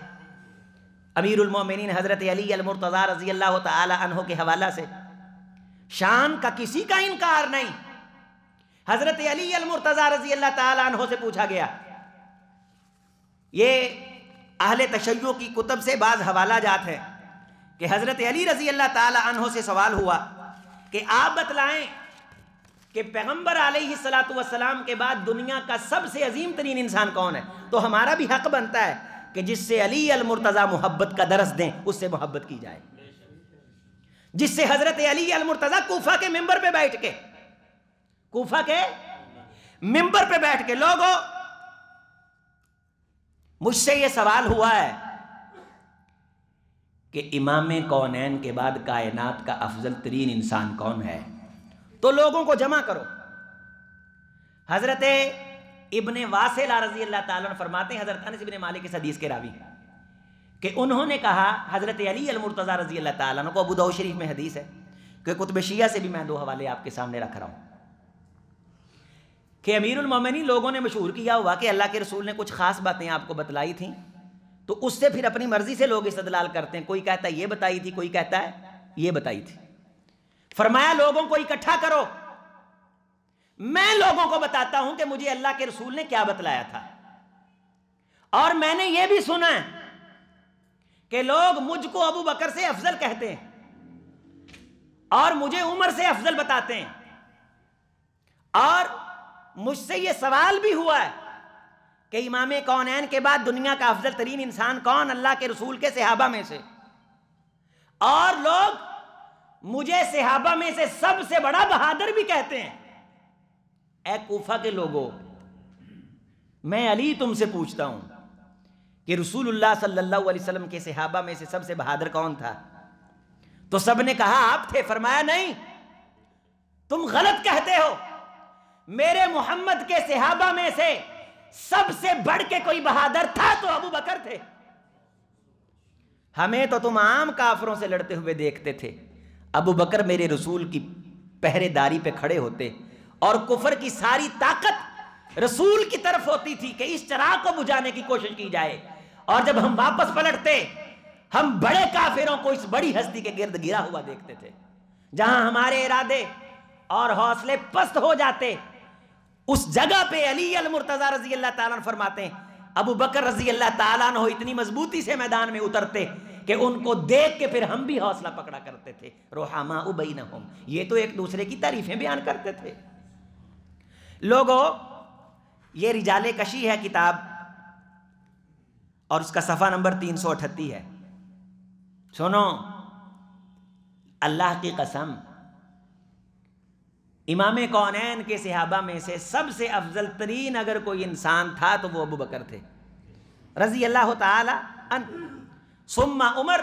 अमीरमिन हज़रत अली अलमरतज़ा रजी अल्लाह तहो के हवाला से शान का किसी का इनकार नहीं हज़रत अली अलमरतज़ा रजी अल्लाह तहो से पूछा गया ये अहल तशैयों की कुतब से बाज़ हवाला जात है कि हज़रत अली रजी अल्लाह तहों से सवाल हुआ कि आप बतलाएं कि पैगम्बर सलाम के बाद दुनिया का सबसे अजीम तरीन इंसान कौन है तो हमारा भी हक बनता है कि जिससे अली अलमरतज़ा मोहब्बत का दरस दें उससे मोहब्बत की जाए जिससे हज़रत अली अलमरतज़ा कोफा के मेंबर पर बैठ के कोफा के मेंबर पर बैठ के लोगो मुझसे यह सवाल हुआ है कि इमाम कौनैन के बाद कायनात का अफजल तरीन इंसान कौन है तो लोगों को जमा करो हजरत इबन वासिला रजी अल्लाह ताला फरमाते हैं हजरत इबन मालिक इस हदीस के रावी कि उन्होंने कहा हजरत अली अलमुर्तज़ा रजी अल्लाह ताला को अबू शरीफ में हदीस है कि कुतब शिया से भी मैं दो हवाले आपके सामने रख रहा हूँ कि अमीर अमीरमिन लोगों ने मशहूर किया हुआ कि अल्लाह के रसूल ने कुछ ख़ास बातें आपको बतलाई थी तो उससे फिर अपनी मर्ज़ी से लोग इस्तलाल करते हैं कोई कहता है ये बताई थी कोई कहता है ये बताई थी फरमाया लोगों को इकट्ठा करो मैं लोगों को बताता हूं कि मुझे अल्लाह के रसूल ने क्या बतलाया था और मैंने यह भी सुना है कि लोग मुझको अबू बकर से अफजल कहते हैं और मुझे उमर से अफजल बताते हैं और मुझसे यह सवाल भी हुआ है कि इमाम कौन एन के बाद दुनिया का अफजल तरीन इंसान कौन अल्लाह के रसूल के सहाबा में से और लोग मुझे सिहाबा में से सबसे बड़ा बहादुर भी कहते हैं ए कोफा के लोगों मैं अली तुमसे पूछता हूं कि रसूलुल्लाह सल्लल्लाहु अलैहि वसल्लम के सिहाबा में से सबसे बहादुर कौन था तो सब ने कहा आप थे फरमाया नहीं तुम गलत कहते हो मेरे मोहम्मद के सिहाबा में से सबसे बढ़ के कोई बहादुर था तो अबू बकर थे हमें तो तुम आम काफरों से लड़ते हुए देखते थे अबू बकर मेरे रसूल की पहरेदारी पे खड़े होते और कुफर की सारी ताकत रसूल की तरफ होती थी कि इस चराग को बुझाने की कोशिश की जाए और जब हम वापस पलटते हम बड़े काफिरों को इस बड़ी हस्ती के गिर्द गिरा हुआ देखते थे जहां हमारे इरादे और हौसले पस्त हो जाते उस जगह पे अली अल मुर्तजा रजी अल्लाह ताला फरमाते हैं अबू बकर रजी अल्लाह ताला इतनी मजबूती से मैदान में उतरते कि उनको देख के फिर हम भी हौसला पकड़ा करते थे रोहामा उबई होम ये तो एक दूसरे की तारीफें बयान करते थे लोगों ये रिजाले कशी है किताब और उसका सफ़ा नंबर तीन सौ अठत्ती है सुनो अल्लाह की कसम इमाम कौनैन के सिहाबा में से सबसे अफजल तरीन अगर कोई इंसान था तो वो अबू बकर थे रजी अल्लाह तन सुम्मा उमर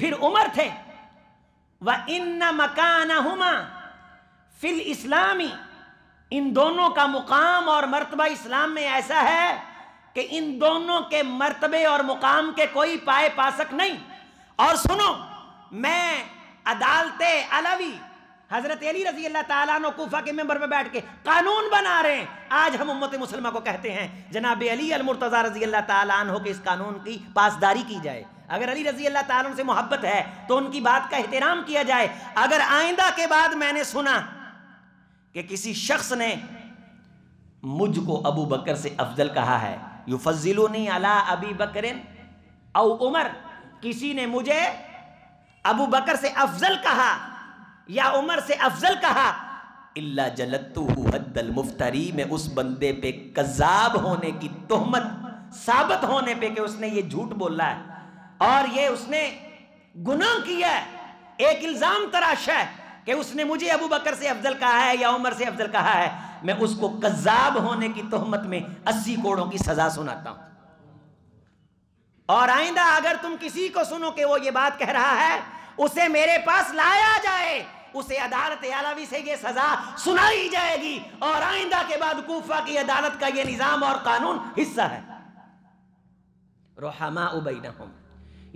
फिर उमर थे वह इन्ना मकान हुमा फिल इस्लामी इन दोनों का मुकाम और मर्तबा इस्लाम में ऐसा है कि इन दोनों के मर्तबे और मुकाम के कोई पाए पासक नहीं और सुनो मैं अदालते अलवी हजरत अली रजी अल्लाह तला कोफा के मेंबर में बैठ के कानून बना रहे हैं आज हम उम्मत मुसलमा को कहते हैं जनाब अली अलमरतज़ा रजी अल्लाह तला के इस कानून की पासदारी की जाए अगर अली रजी अल्लाह तला से मोहब्बत है तो उनकी बात का एहतराम किया जाए अगर आइंदा के बाद मैंने सुना कि किसी शख्स ने मुझको अबू बकर से अफजल कहा है यू फजिलो नहीं अला अबी बकरन औ उमर किसी ने मुझे अबू बकर से अफजल कहा या उमर से अफजल कहा इल्ला जलतू हद्दल मुफ्तरी में उस बंदे पे कज़ाब होने की तोहमत साबित होने पे कि उसने ये झूठ बोला है और ये उसने गुनाह किया है एक इल्ज़ाम तराश है कि उसने मुझे अबू बकर से अफजल कहा है या उमर से अफजल कहा है मैं उसको कज़ाब होने की तोहमत में अस्सी कोड़ों की सज़ा सुनाता हूं और आइंदा अगर तुम किसी को सुनो कि वो ये बात कह रहा है उसे मेरे पास लाया जाए उसे अदालत आलवी से ये सजा सुनाई जाएगी और आइंदा के बाद कोफा की अदालत का ये निज़ाम और कानून हिस्सा है रोहमा उबैना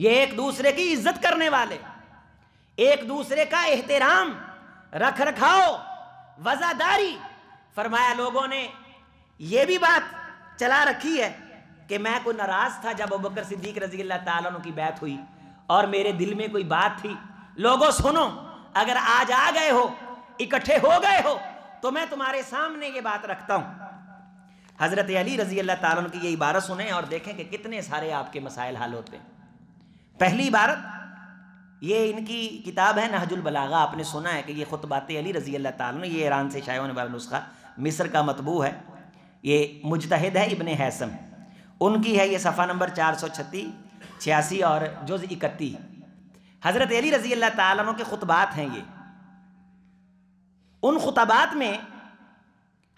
ये एक दूसरे की इज्जत करने वाले एक दूसरे का एहतराम रख रखाओ वजादारी फरमाया लोगों ने यह भी बात चला रखी है कि मैं को नाराज था जब अबकर सिद्दीक रजी अल्लाह की बैत हुई और मेरे दिल में कोई बात थी लोगों सुनो अगर आज आ गए हो इकट्ठे हो गए हो तो मैं तुम्हारे सामने ये बात रखता हूं हज़रत अली रजी अल्लाह ताला की ये इबारत सुने और देखें कि कितने सारे आपके मसाइल हल होते हैं पहली इबारत ये इनकी किताब है नहजुल बलागा आपने सुना है कि ये खुतबात अली रजी अल्लाह ताला ये ईरान से शाये होने वाला नुस्खा मिस्र का मतबू है ये मुजतहद है इबन हैसम उनकी है ये सफ़ा नंबर चार सौ छत्तीस छियासी और जो इकती हज़रत अली रज़ी अल्लाह तालों के खुतबात हैं ये उन खुतबात में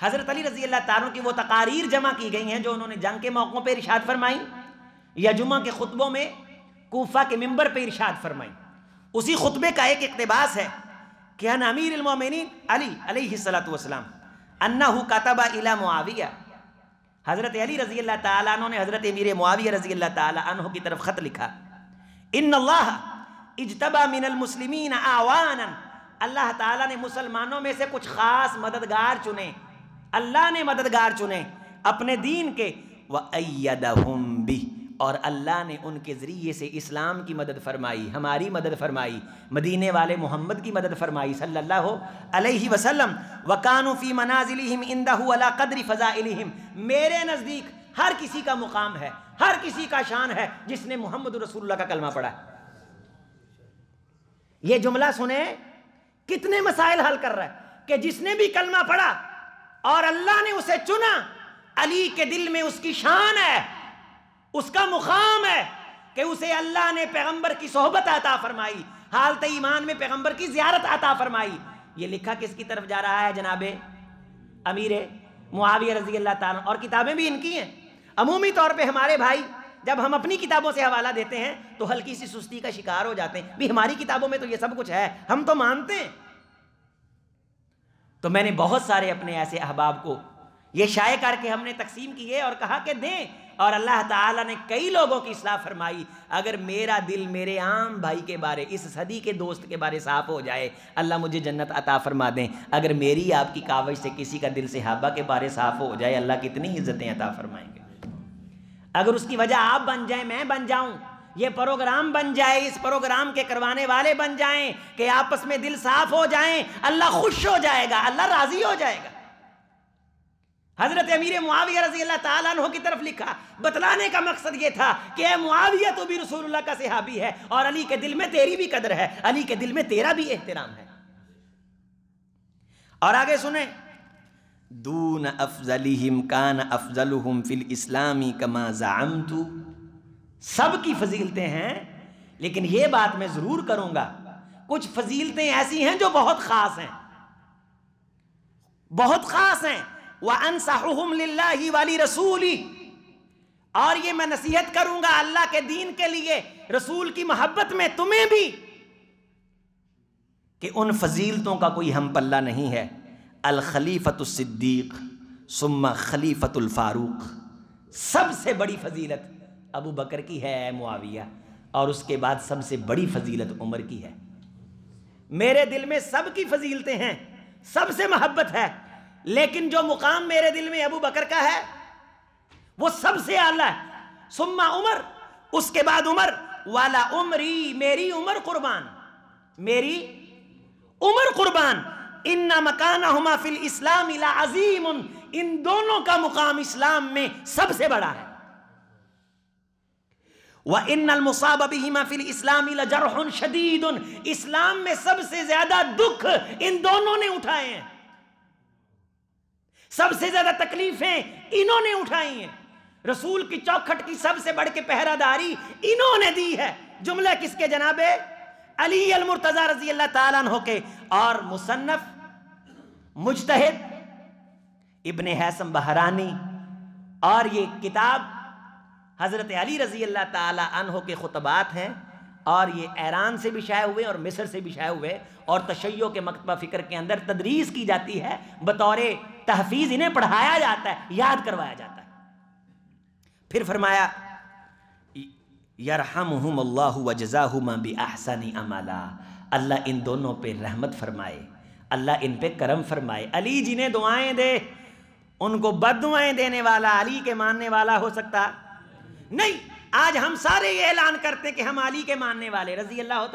हज़रत अली रज़ी अल्लाह तारों की वो तकारीर जमा की गई हैं जो उन्होंने जंग के मौक़ों पर इर्शाद फरमाई या जुमा के खुतबों में कोफा के मंबर पर इर्शाद फरमाई उसी खुतबे का एक इकतबास है कि अन अमीर अली सलात अन्ना हु कातबा इला मुआविया हज़रत अली रज़ी अल्लाह तु ने हज़रत मीर मुआविया रज़ी अल्लाह तु की तरफ ख़त लिखा इन अल्लाह इजतबा मिनलमसलिमिन आवान अल्लाह ताला ने मुसलमानों में से कुछ ख़ास मददगार चुने अल्लाह ने मददगार चुने अपने दीन के व अयदहुम भी और अल्लाह ने उनके ज़रिए से इस्लाम की मदद फरमाई हमारी मदद फरमाई मदीने वाले मोहम्मद की मदद फरमाई सल्लल्लाहु अलैहि वसल्लम वकानफ़ी मनाजिलहिम अला कदरी फ़ज़ाइलहिम मेरे नज़दीक हर किसी का मुकाम है हर किसी का शान है जिसने मोहम्मद रसूलुल्लाह का कलमा पढ़ा ये जुमला सुने कितने मसाइल हल कर रहा है कि जिसने भी कलमा पढ़ा और अल्लाह ने उसे चुना अली के दिल में उसकी शान है उसका मुकाम है कि उसे अल्लाह ने पैगंबर की सोहबत आता फरमाई हालत ईमान में पैगंबर की ज्यारत अता फरमाई ये लिखा किसकी तरफ जा रहा है जनाबे अमीर मुआविया रजी अल्लाह ताला और किताबें भी इनकी हैं अमूमी तौर पर हमारे भाई जब हम अपनी किताबों से हवाला देते हैं तो हल्की सी सुस्ती का शिकार हो जाते हैं भी हमारी किताबों में तो ये सब कुछ है हम तो मानते हैं तो मैंने बहुत सारे अपने ऐसे अहबाब को ये शाये करके हमने तकसीम किए और कहा कि दें और अल्लाह ताला ने कई लोगों की इसलाह फरमाई अगर मेरा दिल मेरे आम भाई के बारे इस सदी के दोस्त के बारे साफ हो जाए अल्लाह मुझे जन्नत अता फरमा दें अगर मेरी आपकी कावज से किसी का दिल सहाबा के बारे साफ हो जाए अल्लाह कितनी इज्जतें अता फरमाएंगे अगर उसकी वजह आप बन जाए मैं बन जाऊं ये प्रोग्राम बन जाए इस प्रोग्राम के करवाने वाले बन जाएं कि आपस में दिल साफ हो जाएं अल्लाह खुश हो जाएगा अल्लाह राजी हो जाएगा हजरत अमीर मुआविया रजी अल्लाह तु की तरफ लिखा बतलाने का मकसद ये था कि मुआविया तो भी रसूलुल्लाह का सिहाबी है और अली के दिल में तेरी भी कदर है अली के दिल में तेरा भी एहतराम है और आगे सुने दून अफजलिम कान अफजल फिल इस्लामी कमा जाम तू सब की फजीलतें हैं लेकिन ये बात मैं ज़रूर करूंगा कुछ फजीलतें ऐसी हैं जो बहुत ख़ास हैं बहुत ख़ास हैं वनसाही वाली रसूली और ये मैं नसीहत करूंगा अल्लाह के दीन के लिए रसूल की मोहब्बत में तुम्हें भी कि उन फजीलतों का कोई हम पल्ला नहीं है अलखलीफ़तुलसिद्दीक सुम्मा खलीफ़तुल्फ़ारूक सबसे बड़ी फजीलत अबू बकर की है मुआविया और उसके बाद सबसे बड़ी फजीलत उमर की है मेरे दिल में सबकी फजीलतें हैं सबसे मोहब्बत है लेकिन जो मुकाम मेरे दिल में अबू बकर का है वो सबसे आला है सुम्मा उमर उसके बाद उमर वाला उमरी मेरी उमर कुर्बान मेरी उमर कुर्बान इन्ना मकाना हुमा फिल इस्लाम इला अजीम इन दोनों का मुकाम इस्लाम में सबसे बड़ा है वह इन मुसाबीमा फिल इस्लाम जरहन शदीद इस्लाम में सबसे ज्यादा दुख इन दोनों ने उठाए हैं सबसे ज्यादा तकलीफें इन्होंने उठाई हैं रसूल की चौखट की सबसे बढ़ के पहरादारी इन्होंने दी है जुमला किसके जनाबे अली अल मुर्तजा रजी अल्लाह तला के और मुसन्फ मुजतहद इबन हैसम बहरानी और ये किताब हज़रत अली रजी अल्लाह तहो के खुतबात हैं और ये ईरान से भी शाये हुए और मिस्र से भी शाये हुए और तशैयों के मकतबा फ़िक्र के अंदर तदरीस की जाती है बतौरे तहफीज इन्हें पढ़ाया जाता है याद करवाया जाता है फिर फरमाया यरहम अल्लाह वजाह बी आहसानी अमला अल्लाह इन दोनों पे रहमत फरमाए अल्लाह इन पे करम फरमाए अली जिन्हें दुआएं दे उनको बदुआएं देने वाला अली के मानने वाला हो सकता नहीं आज हम सारे ये ऐलान करते हैं कि हम अली के मानने वाले रजी अल्लाह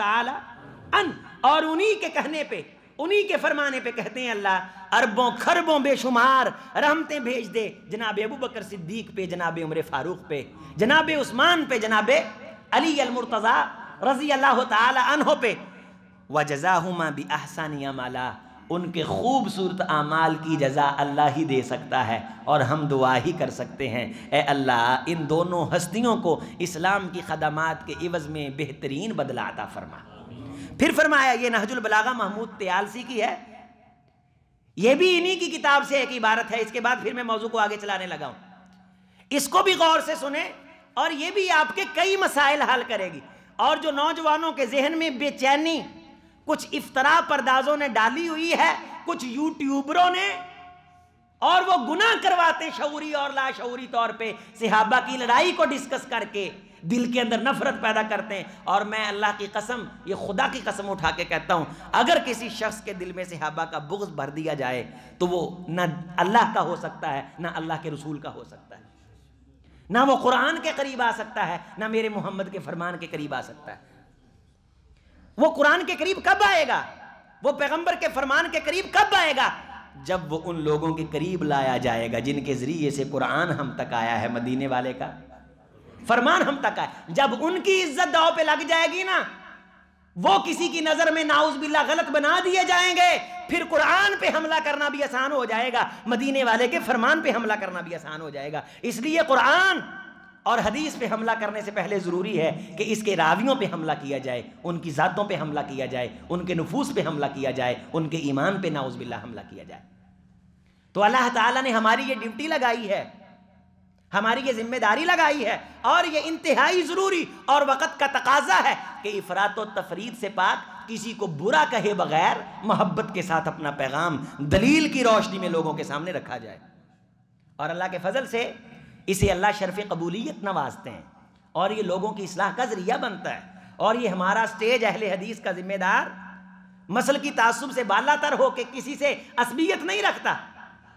तन और उन्हीं के कहने पे उन्हीं के फरमाने पे कहते हैं अल्लाह अरबों खरबों बेशुमार रहमतें भेज दे जनाब अबू बकर सिद्दीक पे जनाब उम्र फारूक पे जनाब उस्मान पे जनाब अली अलमरतज़ा रजी अल्लाह तहो पे व जजाहुमा भी अहसानिया माला उनके खूबसूरत अमाल की जजा अल्लाह ही दे सकता है और हम दुआ ही कर सकते हैं ए अल्लाह इन दोनों हस्तियों को इस्लाम की खदमात के इवज़ में बेहतरीन बदलाता फरमा फिर फरमाया ये नहजुल बलागा महमूद तयालसी की है ये भी इन्हीं की किताब से एक इबारत है इसके बाद फिर मैं मौजू को आगे चलाने लगा हूं इसको भी गौर से सुने और ये भी आपके कई मसाइल हल करेगी और जो नौजवानों के जहन में बेचैनी कुछ इफ्तरा परदाजों ने डाली हुई है कुछ यूट्यूबरों ने और वो गुनाह करवाते शौरी और लाशौरी तौर पे सिहाबा की लड़ाई को डिस्कस करके दिल के अंदर नफरत पैदा करते हैं और मैं अल्लाह की कसम ये खुदा की कसम उठा के कहता हूँ अगर किसी शख्स के दिल में सहाबा का बुग्ज भर दिया जाए तो वो ना अल्लाह का हो सकता है ना अल्लाह के रसूल का हो सकता है ना वो कुरान के करीब आ सकता है ना मेरे मोहम्मद के फरमान के करीब आ सकता है वो कुरान के करीब कब आएगा वो पैगंबर के फरमान के करीब कब आएगा जब वो उन लोगों के करीब लाया जाएगा जिनके ज़रिए से कुरान हम तक आया है मदीने वाले का फरमान हम तक है जब उनकी इज्जत दाव पे लग जाएगी ना वो किसी की नजर में नाउज बिल्ला गलत बना दिए जाएंगे फिर कुरान पे हमला करना भी आसान हो जाएगा मदीने वाले के फरमान पे हमला करना भी आसान हो जाएगा इसलिए कुरान और हदीस पे हमला करने से पहले ज़रूरी है कि इसके रावियों पे हमला किया जाए उनकी ज़ातों पे हमला किया जाए उनके नफूस पे हमला किया जाए उनके ईमान पे बिल्ला हमला किया जाए तो अल्लाह ताला ने हमारी ये ड्यूटी लगाई है हमारी ये जिम्मेदारी लगाई है और ये इंतहाई ज़रूरी और वक़्त का तकाजा है कि अफरात तफरीद से पाक किसी को बुरा कहे बगैर मोहब्बत के साथ अपना पैगाम दलील की रोशनी में लोगों के सामने रखा जाए और अल्लाह के फजल से इसे अल्लाह शरफ कबूलियत नवाजते हैं और ये लोगों की असलाह का ज़रिया बनता है और ये हमारा स्टेज अहल हदीस का ज़िम्मेदार मसल की तसब से बाला तर हो के किसी से असबियत नहीं रखता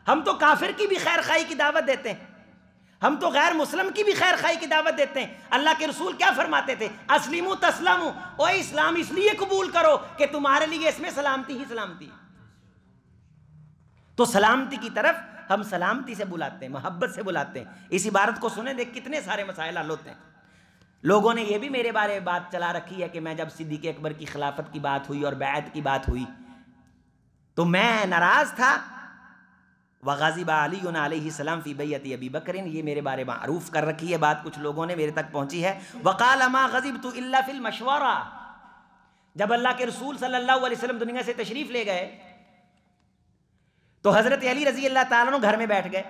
हम तो काफिर की भी खैर खाई की दावत देते हैं हम तो गैर मुस्लिम की भी खैर खाई की दावत देते हैं अल्लाह के रसूल क्या फरमाते थे असलीम तस्लम ओ इस्लाम इसलिए कबूल करो कि तुम्हारे लिए इसमें सलामती ही सलामती तो सलामती की तरफ हम सलामती से बुलाते हैं मोहब्बत से बुलाते हैं इस इबारत को सुने देख कितने सारे मसाइल हल होते हैं लोगों ने यह भी मेरे बारे में बात चला रखी है कि मैं जब सिद्दीक अकबर की खिलाफत की बात हुई और बैत की बात हुई तो मैं नाराज़ था व गाज़िबा अली सलाम फ़ी बैत अबी बकरिन ये मेरे बारे में मरूफ़ कर रखी है बात कुछ लोगों ने मेरे तक पहुँची है वकाल अमा गजीब तो फिल मशवरा जब अल्लाह के रसूल सल्लल्लाहु अलैहि वसल्लम दुनिया से तशरीफ़ ले गए तो हज़रत अली रज़ी अल्लाह तु घर में बैठ गए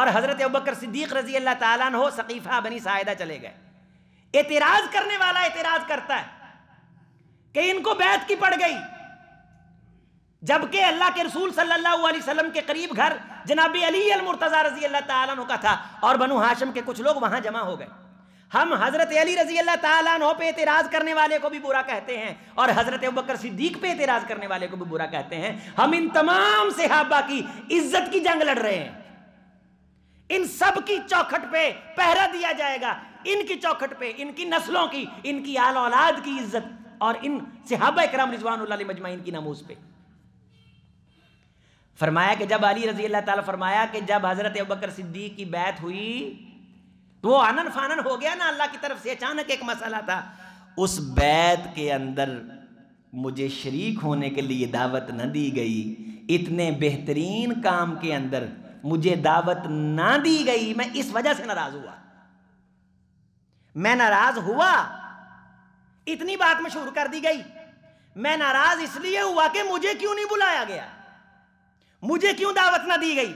और हज़रत अबकर सिद्दीक़ रज़ी अल्लाह ताला हो सकीफ़ा बनी सायदा चले गए एतराज़ करने वाला एतराज़ करता है कि इनको बैत की पड़ गई जबकि अल्लाह के रसूल सल्लल्लाहु अलैहि वसल्लम के करीब घर जनाब अली अलमरतज़ा रजी अल्लाह तु का था और बनु हाशम के कुछ लोग वहां जमा हो गए हम हज़रत अली रजी अल्लाह तु पे एतराज़ करने वाले को भी बुरा कहते हैं और हज़रत बकर सिद्दीक पे एतराज़ करने वाले को भी बुरा कहते हैं हम इन तमाम सहाबा की इज्जत की जंग लड़ रहे हैं इन सब की चौखट पे पहरा दिया जाएगा इनकी चौखट पे इनकी नस्लों की इनकी आल औलाद की इज्जत और इन सहाबा कराम रिजवान मजमाइन की नमूज पे फरमाया कि जब अली रजी अल्लाह ताला फरमाया कि जब हज़रत अबकर सिद्दीक की बैत हुई तो वो आनन फानन हो गया ना अल्लाह की तरफ से अचानक एक मसाला था उस बैत के अंदर मुझे शरीक होने के लिए दावत न दी गई इतने बेहतरीन काम के अंदर मुझे दावत ना दी गई मैं इस वजह से नाराज हुआ मैं नाराज हुआ इतनी बात मशहूर कर दी गई मैं नाराज इसलिए हुआ कि मुझे क्यों नहीं बुलाया गया मुझे क्यों दावत ना दी गई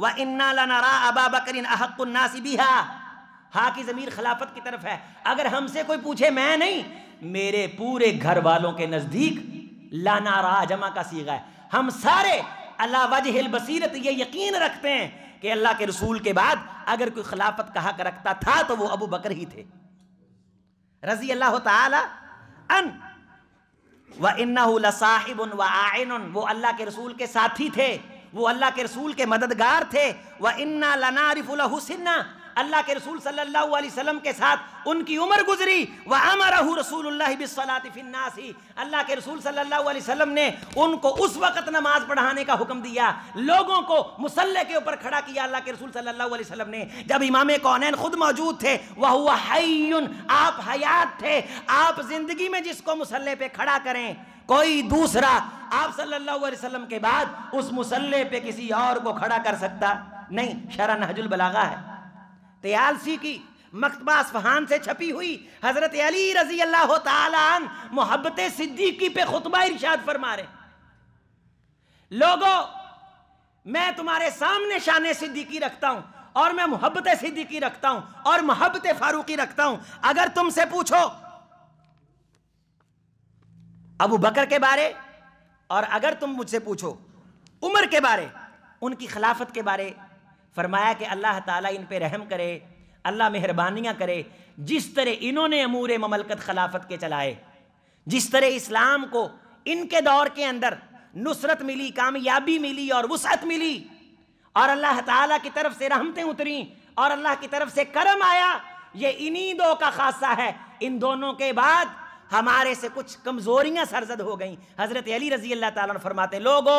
व इन्ना लनरा अबा बकर अहकुन्नासिबिहा हा की ज़मीर खिलाफत की तरफ है अगर हमसे कोई पूछे मैं नहीं मेरे पूरे घर वालों के नज़दीक लाना रहा जमा का सीगा है हम सारे अल्लाह वजह बसीरत ये यकीन रखते हैं कि अल्लाह के रसूल के बाद अगर कोई खिलाफत कहा कर रखता था तो वो अबू बकर ही थे रजी अल्लाह अन व इन्ना उन व आयन वो अल्लाह के रसूल के साथी थे वो अल्लाह के रसूल के मददगार थे व इन्ना लनारिफुल हुसन्ना अल्लाह के रसूल सल्लल्लाहु अलैहि वसल्लम के साथ उनकी उम्र गुजरी वह अमरहू रसूलनासी अल्लाह के रसूल सल्लल्लाहु अलैहि वसल्लम ने उनको उस वक्त नमाज पढ़ाने का हुक्म दिया लोगों को मुसल्ले के ऊपर खड़ा किया अल्लाह के रसूल सल्लल्लाहु अलैहि वसल्लम ने जब इमाम कौनैन खुद मौजूद थे वह हुआ हयन आप हयात थे आप जिंदगी में जिसको मुसल्ले पे खड़ा करें कोई दूसरा आप सल्लल्लाहु अलैहि वसल्लम के बाद उस मुसल्ले पे किसी और को खड़ा कर सकता नहीं शरण हजुल बलागा है तयालसी की मकतबा फहान से छपी हुई हज़रत अली रजी अल्लाह तोहब्बत सिद्दीकी पे खुतबा इर्शाद फरमा रहे लोगों मैं तुम्हारे सामने शान सिद्दीकी रखता हूं और मैं मोहब्बत सिद्दीकी रखता हूं और मोहब्बत फारूकी रखता हूं अगर तुमसे पूछो अबू बकर के बारे और अगर तुम मुझसे पूछो उमर के बारे उनकी खिलाफत के बारे फरमाया कि अल्लाह ताला इन पर रहम करे अल्लाह मेहरबानियाँ करे जिस तरह इन्होंने अमूर ममलकत खिलाफत के चलाए जिस तरह इस्लाम को इनके दौर के अंदर नुसरत मिली कामयाबी मिली और वसअत मिली और अल्लाह ताला की तरफ से रहमतें उतरी और अल्लाह की तरफ से करम आया ये इन्हीं दो का खासा है इन दोनों के बाद हमारे से कुछ कमजोरियां सरजद हो गई हजरत अली रजी अल्लाह ताला फरमाते हैं लोगो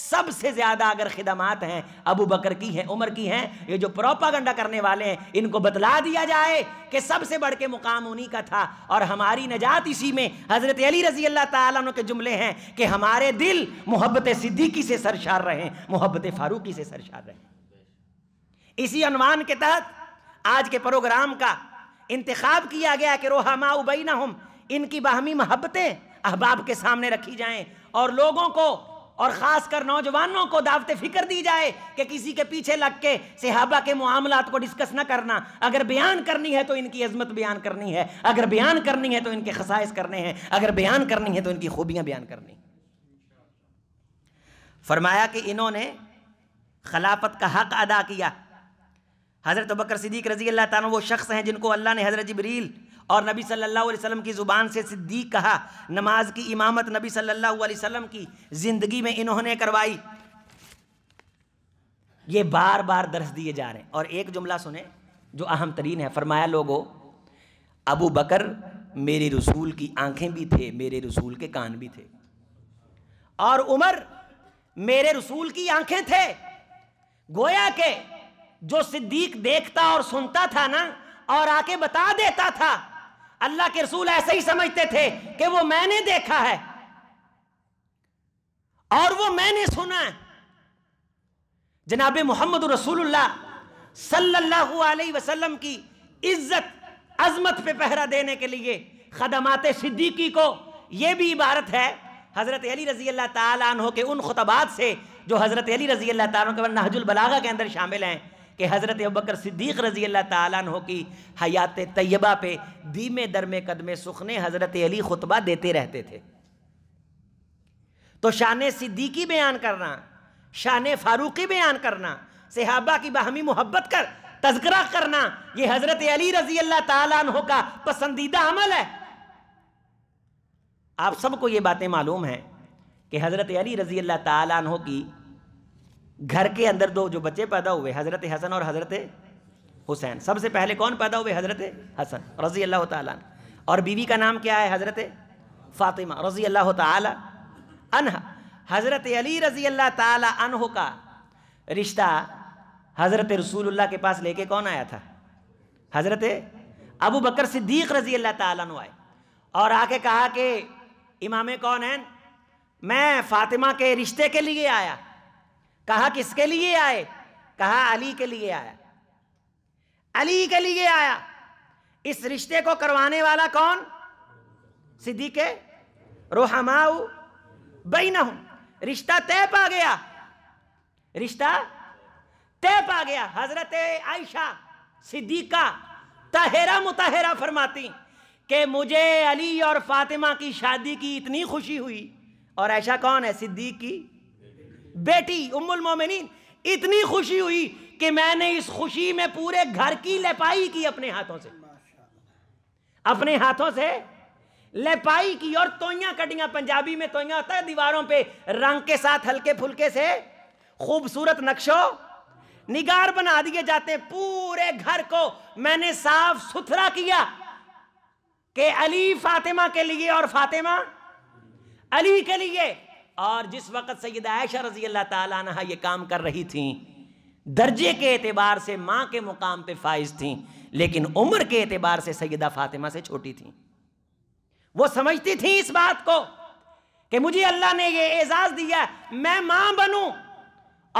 सबसे ज्यादा अगर खिदमात हैं अबू बकर की हैं उमर की हैं ये जो प्रोपागंडा करने वाले हैं इनको बतला दिया जाए कि सबसे बढ़ के मुकाम उन्हीं का था और हमारी नजात इसी में हजरत अली रजी अल्लाह ताला के जुमले हैं कि हमारे दिल मोहब्बत सिद्दीकी से सरशार रहे मोहब्बत फारूकी से सरशार रहे इसी अनुमान के तहत आज के प्रोग्राम का इंतखब किया गया कि रोहमा उबैना हम इनकी बाहमी महब्बतें अहबाब के सामने रखी जाएं और लोगों को और ख़ासकर नौजवानों को दावत फ़िक्र दी जाए कि किसी के पीछे लग के सिहाबा के मामला को डिस्कस ना करना अगर बयान करनी है तो इनकी अजमत बयान करनी है अगर बयान करनी है तो इनके खसाइस करने हैं अगर बयान करनी है तो इनकी खूबियां बयान करनी फरमाया कि इन्होंने खिलाफत का हक अदा किया हज़रत बकर सिद्दीक रजी अल्लाह वो शख्स हैं जिनको अल्लाह ने हज़रत जबरील और नबी सल्लल्लाहु अलैहि वसल्लम की ज़ुबान से सिद्दीक कहा नमाज की इमामत नबी सल्लल्लाहु अलैहि वसल्लम की ज़िंदगी में इन्होंने करवाई ये बार बार दरस दिए जा रहे हैं और एक जुमला सुने जो अहम तरीन है फरमाया लोगो अबू बकर मेरे रसूल की आंखें भी थे मेरे रसूल के कान भी थे और उमर मेरे रसूल की आंखें थे गोया के जो सिद्दीक देखता और सुनता था ना और आके बता देता था अल्लाह के रसूल ऐसे ही समझते थे कि वो मैंने देखा है और वो मैंने सुना है जनाब मोहम्मद रसूलुल्लाह सल्लल्लाहु अलैहि वसल्लम की इज्जत अजमत पे पहरा देने के लिए खदमात सिद्दीकी को यह भी इबारत है हज़रत अली रजी अल्लाह तहों के उन खुतबात से जो हज़रत अली रजी अल्लाह तहों के नहजुल बलागा के अंदर शामिल हैं कि हज़रत अबकर सिद्दीक़ रज़ी अल्लाह तु की हयात तय्यबा पे दीमे दरमे कदम सुखने हज़रत अली खुतबा देते रहते थे तो शान सिद्दीकी बयान करना शान फारूकी बयान करना सिहाबा की बाहमी मोहब्बत कर तस्करा करना ये हज़रत अली रज़ी अल्लाह तु का पसंदीदा अमल है आप सबको ये बातें मालूम हैं कि हज़रत अली रज़ी अल्लाह तु की घर के अंदर दो जो बच्चे पैदा हुए हज़रत हसन और हज़रत हुसैन सबसे पहले कौन पैदा हुए हज़रत हसन रज़ी अल्लाह त और बीवी का नाम क्या है हज़रत फ़ातिमा रज़ी अल्लाह ताला हज़रत अली रज़ी अल्लाह तह का रिश्ता हज़रत रसूलुल्लाह के पास लेके कौन आया था हज़रत अबू बकर सिद्दीक़ रज़ी अल्लाह तु आए और आके कहा कि इमाम कौन है मैं फ़ातिमा के रिश्ते के लिए आया कहा किसके लिए आए कहा अली के लिए आया अली के लिए आया इस रिश्ते को करवाने वाला कौन सिद्दीक रोहमाऊ बई रिश्ता तय पा गया रिश्ता तय पा गया हजरत आयशा सिद्दीका तहरा मुतहरा फरमाती कि मुझे अली और फातिमा की शादी की इतनी खुशी हुई और ऐशा कौन है सिद्दीक की बेटी उम्मुल मोमिनीन इतनी खुशी हुई कि मैंने इस खुशी में पूरे घर की लेपाई की अपने हाथों से अपने हाथों से लेपाई की और तोइयां कटियां पंजाबी में तोइयां होता है दीवारों पे रंग के साथ हल्के फुलके से खूबसूरत नक्शो निगार बना दिए जाते पूरे घर को मैंने साफ सुथरा किया के अली फातिमा के लिए और फातिमा अली के लिए और जिस वक़्त सैद आयशा रजी अल्लाह तह ये काम कर रही थी दर्जे के एतबार से माँ के मुकाम पर फाइज थी लेकिन उम्र के एतबार से सैदा फातिमा से छोटी थी वो समझती थी इस बात को कि मुझे अल्लाह ने यह एजाज़ दिया मैं मां बनू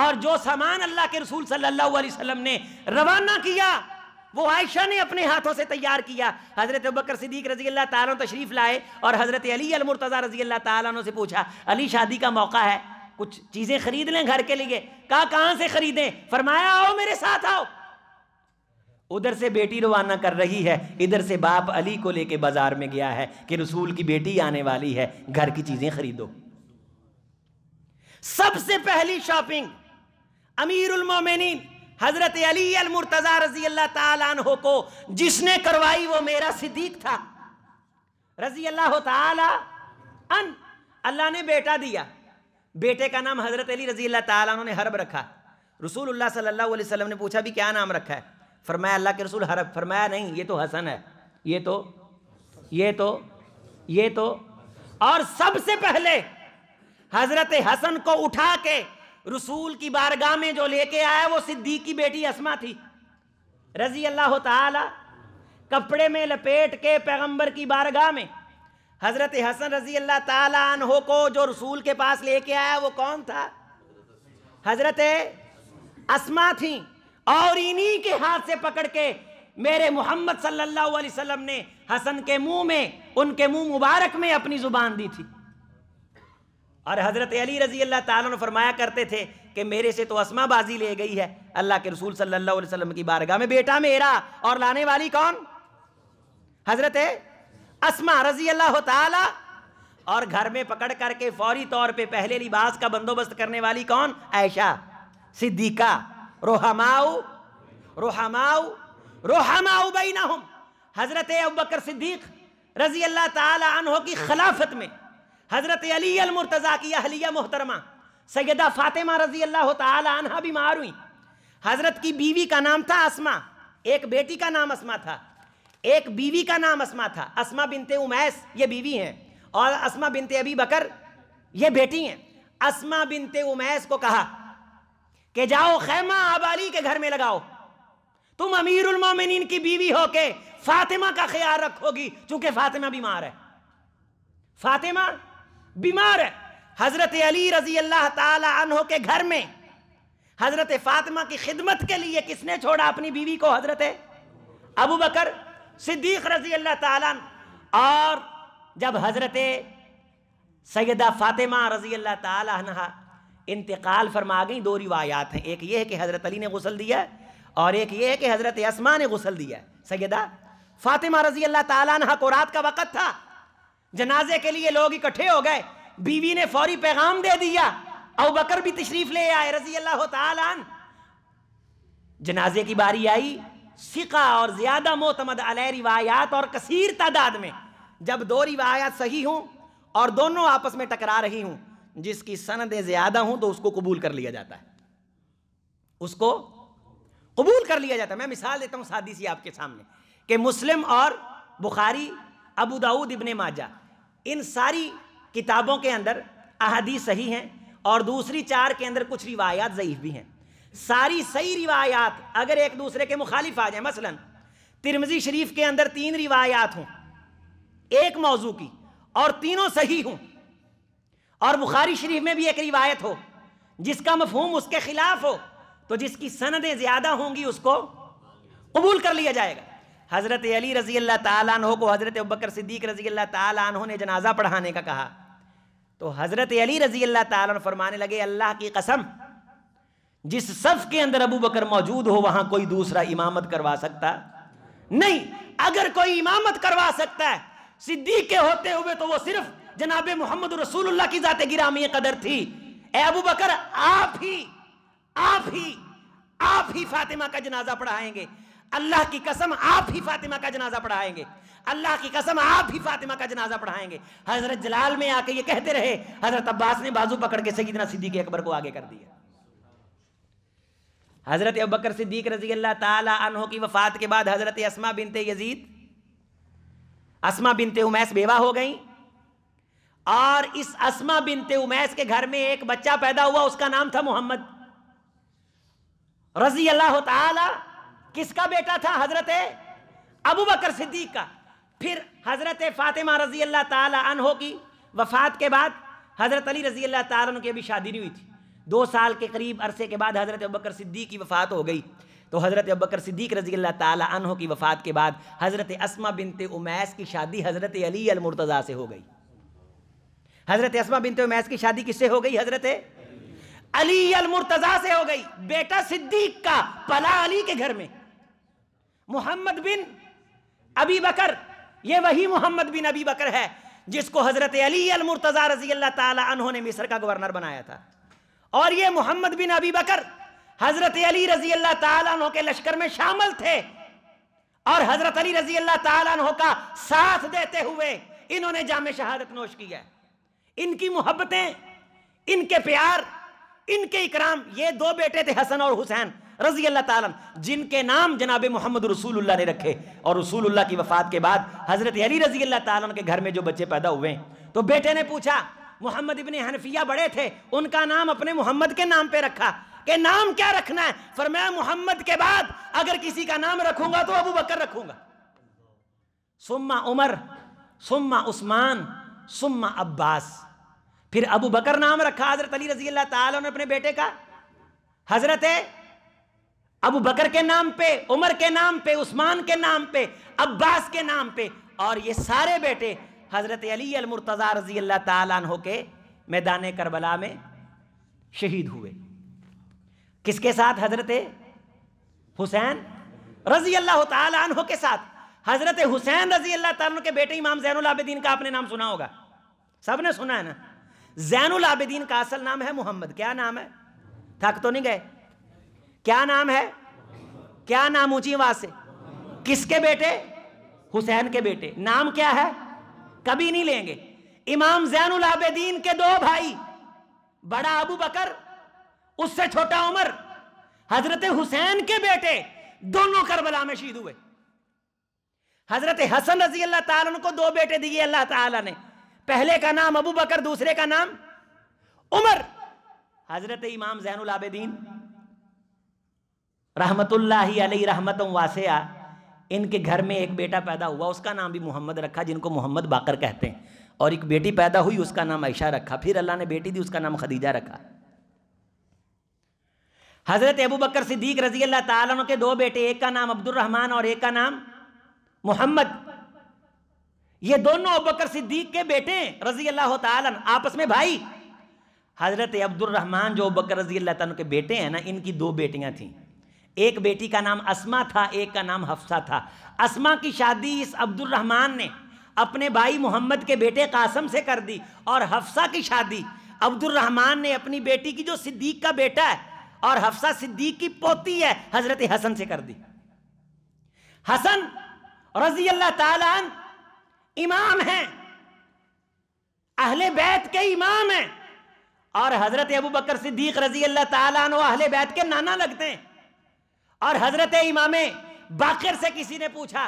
और जो सामान अल्लाह के रसूल सल्लल्लाहु ने रवाना किया वो आयशा ने अपने हाथों से तैयार किया हज़रत बकर सिद्दीक रजी अल्लाह ताला तशरीफ़ लाए और हज़रत अली अलमरतज़ा रजी अल्लाह ताला से पूछा अली शादी का मौका है कुछ चीज़ें खरीद लें घर के लिए कहा कहां से खरीदें फरमाया आओ मेरे साथ आओ उधर से बेटी रवाना कर रही है इधर से बाप अली को लेके बाजार में गया है कि रसूल की बेटी आने वाली है घर की चीज़ें खरीदो सबसे पहली शॉपिंग अमीर उलमोमिन हजरत अली अल मुर्तजा रजी अल्लाह तहो को जिसने करवाई वो मेरा सिद्दीक था रजी अल्लाह तन अल्लाह ने बेटा दिया बेटे का नाम हजरत अली रजी अल्लाह तु ने हरब रखा रसूल सल्लल्लाहु अलैहि वसल्लम ने पूछा भी क्या नाम रखा है फरमाया अल्लाह के रसूल हरब फरमाया नहीं ये तो हसन है ये तो ये तो ये तो और सबसे पहले हजरत हसन को उठा के रसूल की बारगाह में जो लेके आया वो सिद्दीक की बेटी असमा थी रजी अल्लाह ताला कपड़े में लपेट के पैगंबर की बारगाह में हज़रत हसन रजी अल्लाह तहो को जो रसूल के पास लेके आया वो कौन था हज़रत असमा थी और इन्हीं के हाथ से पकड़ के मेरे मोहम्मद सल्लल्लाहु अलैहि वसल्लम ने हसन के मुंह में उनके मुंह मुबारक में अपनी ज़ुबान दी थी और हज़रत अली रज़ी अल्लाह तुम फरमाया करते थे कि मेरे से तो असमा बाजी ले गई है अल्लाह के रसूल सल्लल्लाहु अलैहि वसल्लम की बारगाह में बेटा मेरा और लाने वाली कौन हज़रत असमा रज़ी अल्लाह तला और घर में पकड़ करके फौरी तौर पे पहले लिबास का बंदोबस्त करने वाली कौन ऐशा सिद्दीका रोहमाऊ रोहमाऊ रोहमाऊ बैना हजरत अब बकर सिद्दीक रजी अल्लाह तहो की खिलाफत में हज़रत अली अलमरतज़ा की अहलिया मोहतरमा सैदा फ़ातिमा रजी अल्लाह तहा बीमार हुई हज़रत की बीवी का नाम था असमा एक बेटी का नाम असमा था एक बीवी का नाम असमा था असमा बिनते उमैस ये बीवी हैं और असमा बिनते अभी बकर ये बेटी हैं असमा बिनते उमैस को कहा कि जाओ खैमा आबाली के घर में लगाओ तुम अमीर उलमोमिन की बीवी होके फातिमा का ख्याल रखोगी चूंकि फातिमा बीमार है फातिमा बीमार है हजरत अली रजी अल्लाह तहो के घर में हजरत फातिमा की खिदमत के लिए किसने छोड़ा अपनी बीवी को हजरत अबू बकर सिद्दीक रजी अल्लाह तन और जब हजरत सैदा फातिमा रजी अल्लाह तहा इंतकाल फरमा गई दो रिवायात हैं एक ये है कि हज़रत अली ने गुसल दिया और एक ये है कि हज़रत असमा ने गुसल दिया सैदा फातिमा रजी अल्लाह तहा को रात का वक़्त था जनाजे के लिए लोग इकट्ठे हो गए बीवी ने फौरी पैगाम दे दिया अबू बकर भी तशरीफ ले आए रजी अल्लाह तन जनाजे की बारी आई सिका और ज्यादा मोतमद अलह रिवायात और कसीर तादाद में जब दो रिवायात सही हों और दोनों आपस में टकरा रही हूं जिसकी सनदें ज्यादा हों तो उसको कबूल कर लिया जाता है उसको कबूल कर लिया जाता है मैं मिसाल देता हूँ सादी सी आपके सामने कि मुस्लिम और बुखारी अबू दाऊद इब्ने माजा इन सारी किताबों के अंदर अहदी सही हैं और दूसरी चार के अंदर कुछ रिवायात ज़यीफ़ भी हैं सारी सही रिवायात अगर एक दूसरे के मुखालिफ आ जाए मसलन तिरमजी शरीफ के अंदर तीन रिवायात हों एक मौजू की और तीनों सही हों और बुखारी शरीफ में भी एक रिवायत हो जिसका मफहूम उसके खिलाफ हो तो जिसकी सनदें ज़्यादा होंगी उसको कबूल कर लिया जाएगा हज़रत अली रज़ी अल्लाह तहों को हज़रत अबकर सिद्दीक रज़ी अल्लाह तहों ने जनाजा पढ़ाने का कहा तो हज़रत अली रज़ी अल्लाह तन फरमाने लगे अल्लाह की कसम जिस सफ़ के अंदर अबू बकर मौजूद हो वहाँ कोई दूसरा इमामत करवा सकता नहीं अगर कोई इमामत करवा सकता है सिद्दीक के होते हुए तो वो सिर्फ जनाब मोहम्मद रसूलुल्लाह की जाते गिरामी कदर थी ए अबू बकर आप ही आप ही आप ही फातिमा का जनाजा पढ़ाएंगे अल्लाह की कसम आप ही फातिमा का जनाजा पढ़ाएंगे अल्लाह की कसम आप ही फातिमा का जनाजा पढ़ाएंगे हजरत जलाल में आके ये कहते रहे हजरत अब्बास ने बाजू पकड़ के सईदना सिद्दीक अकबर को आगे कर दिया हजरत अबकर सिद्दीक रजी अल्लाह तहो की वफात के बाद हजरत असमा बिनते यजीद असमा बिनते उमैस बेवा हो गई और इस असमा बिनते उमैस के घर में एक बच्चा पैदा हुआ उसका नाम था मोहम्मद रजी अल्लाह तला किसका बेटा था हजरत अबू बकर सिद्दीक का फिर हजरत फातिमा रजी अल्लाह तहो की वफात के बाद हजरत अली रजी अल्लाह तन की अभी शादी नहीं हुई थी दो साल के करीब अरसे के बाद हजरत अबकर सिद्दीक की वफात हो गई तो हज़रत अबकर सिद्दीक रजी अल्लाह तहों की वफ़ात के बाद हज़रत असमा बिनते उमैस की शादी हज़रत अली अलमरतज़ा से हो गई हज़रत असमा बिनते उमैस की शादी किससे हो गई हज़रत अली अलमरतज़ा से हो गई बेटा सिद्दीक का पला अली के घर में मोहम्मद बिन अबी बकर ये वही मोहम्मद बिन अबी बकर है जिसको हजरत अली अल मुर्तज़ा रजी अल्लाह तला ने मिस्र का गवर्नर बनाया था और ये मोहम्मद बिन अबी बकर हजरत अली रजी अल्लाह तला के लश्कर में शामिल थे और हजरत अली रजी अल्लाह तला का साथ देते हुए इन्होंने जाम शहादत नोश की है इनकी मोहब्बतें इनके प्यार इनके इकराम ये दो बेटे थे हसन और हुसैन रजी अल्लाह ताला जिनके नाम जनाब मोहम्मद रसूलुल्लाह ने रखे और रसूलुल्लाह की वफात के बाद हज़रत अली रजी अल्लाह ताला के घर में जो बच्चे पैदा हुए तो बेटे ने पूछा मोहम्मद इबन हनफिया बड़े थे उनका नाम अपने मोहम्मद के नाम पे रखा के नाम क्या रखना है फरमाया मोहम्मद के बाद अगर किसी का नाम रखूंगा तो अबू बकर रखूंगा सुम्मा उमर सुम्मा उस्मान सुम्मा अब्बास फिर अबू बकर नाम रखा हजरत अली रजी अल्लाह ने अपने बेटे का हजरत अबू बकर के नाम पे उमर के नाम पे उस्मान के नाम पे अब्बास के नाम पे और ये सारे बेटे हज़रत अली अलमरतज़ा रजी अल्लाह तहो के मैदान करबला में शहीद हुए किसके साथ हज़रत हुसैन रजी अल्लाह तहो के साथ हज़रत हुसैन रजी अल्लाह तह के बेटे इमाम जैनलाबद्दीन का आपने नाम सुना होगा सब ने सुना है ना जैनलाबद्दीन का असल नाम है मोहम्मद क्या नाम है थक तो नहीं गए क्या नाम है क्या नाम ऊंची आवाज से किसके बेटे हुसैन के बेटे नाम क्या है कभी नहीं लेंगे इमाम जैनुल आबेदीन के दो भाई बड़ा अबू बकर उससे छोटा उमर हजरत हुसैन के बेटे दोनों करबला में शहीद हुए हजरत हसन रजी अल्लाह तुम को दो बेटे दिए अल्लाह ताला ने पहले का नाम अबू बकर दूसरे का नाम उमर हजरत इमाम जैनुल आबेदीन रहमतुल्लाह अली रहमत वासया इनके घर में एक बेटा पैदा हुआ उसका नाम भी मोहम्मद रखा जिनको मोहम्मद बाकर कहते हैं और एक बेटी पैदा हुई उसका नाम ऐशा रखा फिर अल्लाह ने बेटी दी उसका नाम खदीजा रखा हज़रत अबू बकर सिद्दीक रजी अल्लाह तुम के दो बेटे एक का नाम अब्दुलरहमान और एक का नाम मोहम्मद ये दोनों अबू बकर सिद्दीक के बेटे रजी अल्लाह तन आपस में भाई हज़रत अब्दुलरहमान जो अबू बकर रजी अल्लाह तुम के बेटे हैं ना इनकी दो बेटियां थीं एक बेटी का नाम असमा था एक का नाम हफ्सा था असमा की शादी इस अब्दुल रहमान ने अपने भाई मोहम्मद के बेटे कासम से कर दी और हफ्सा की शादी अब्दुल रहमान ने अपनी बेटी की जो सिद्दीक का बेटा है और हफ्सा सिद्दीक की पोती है हजरत हसन से कर दी हसन रजी अल्लाह तन इमाम हैं अहले बैत के इमाम हैं और हजरत अबू बकर सिद्दीक रजी अल्लाह अहले बैत के नाना लगते हैं और हजरत इमाम बाकर से किसी ने पूछा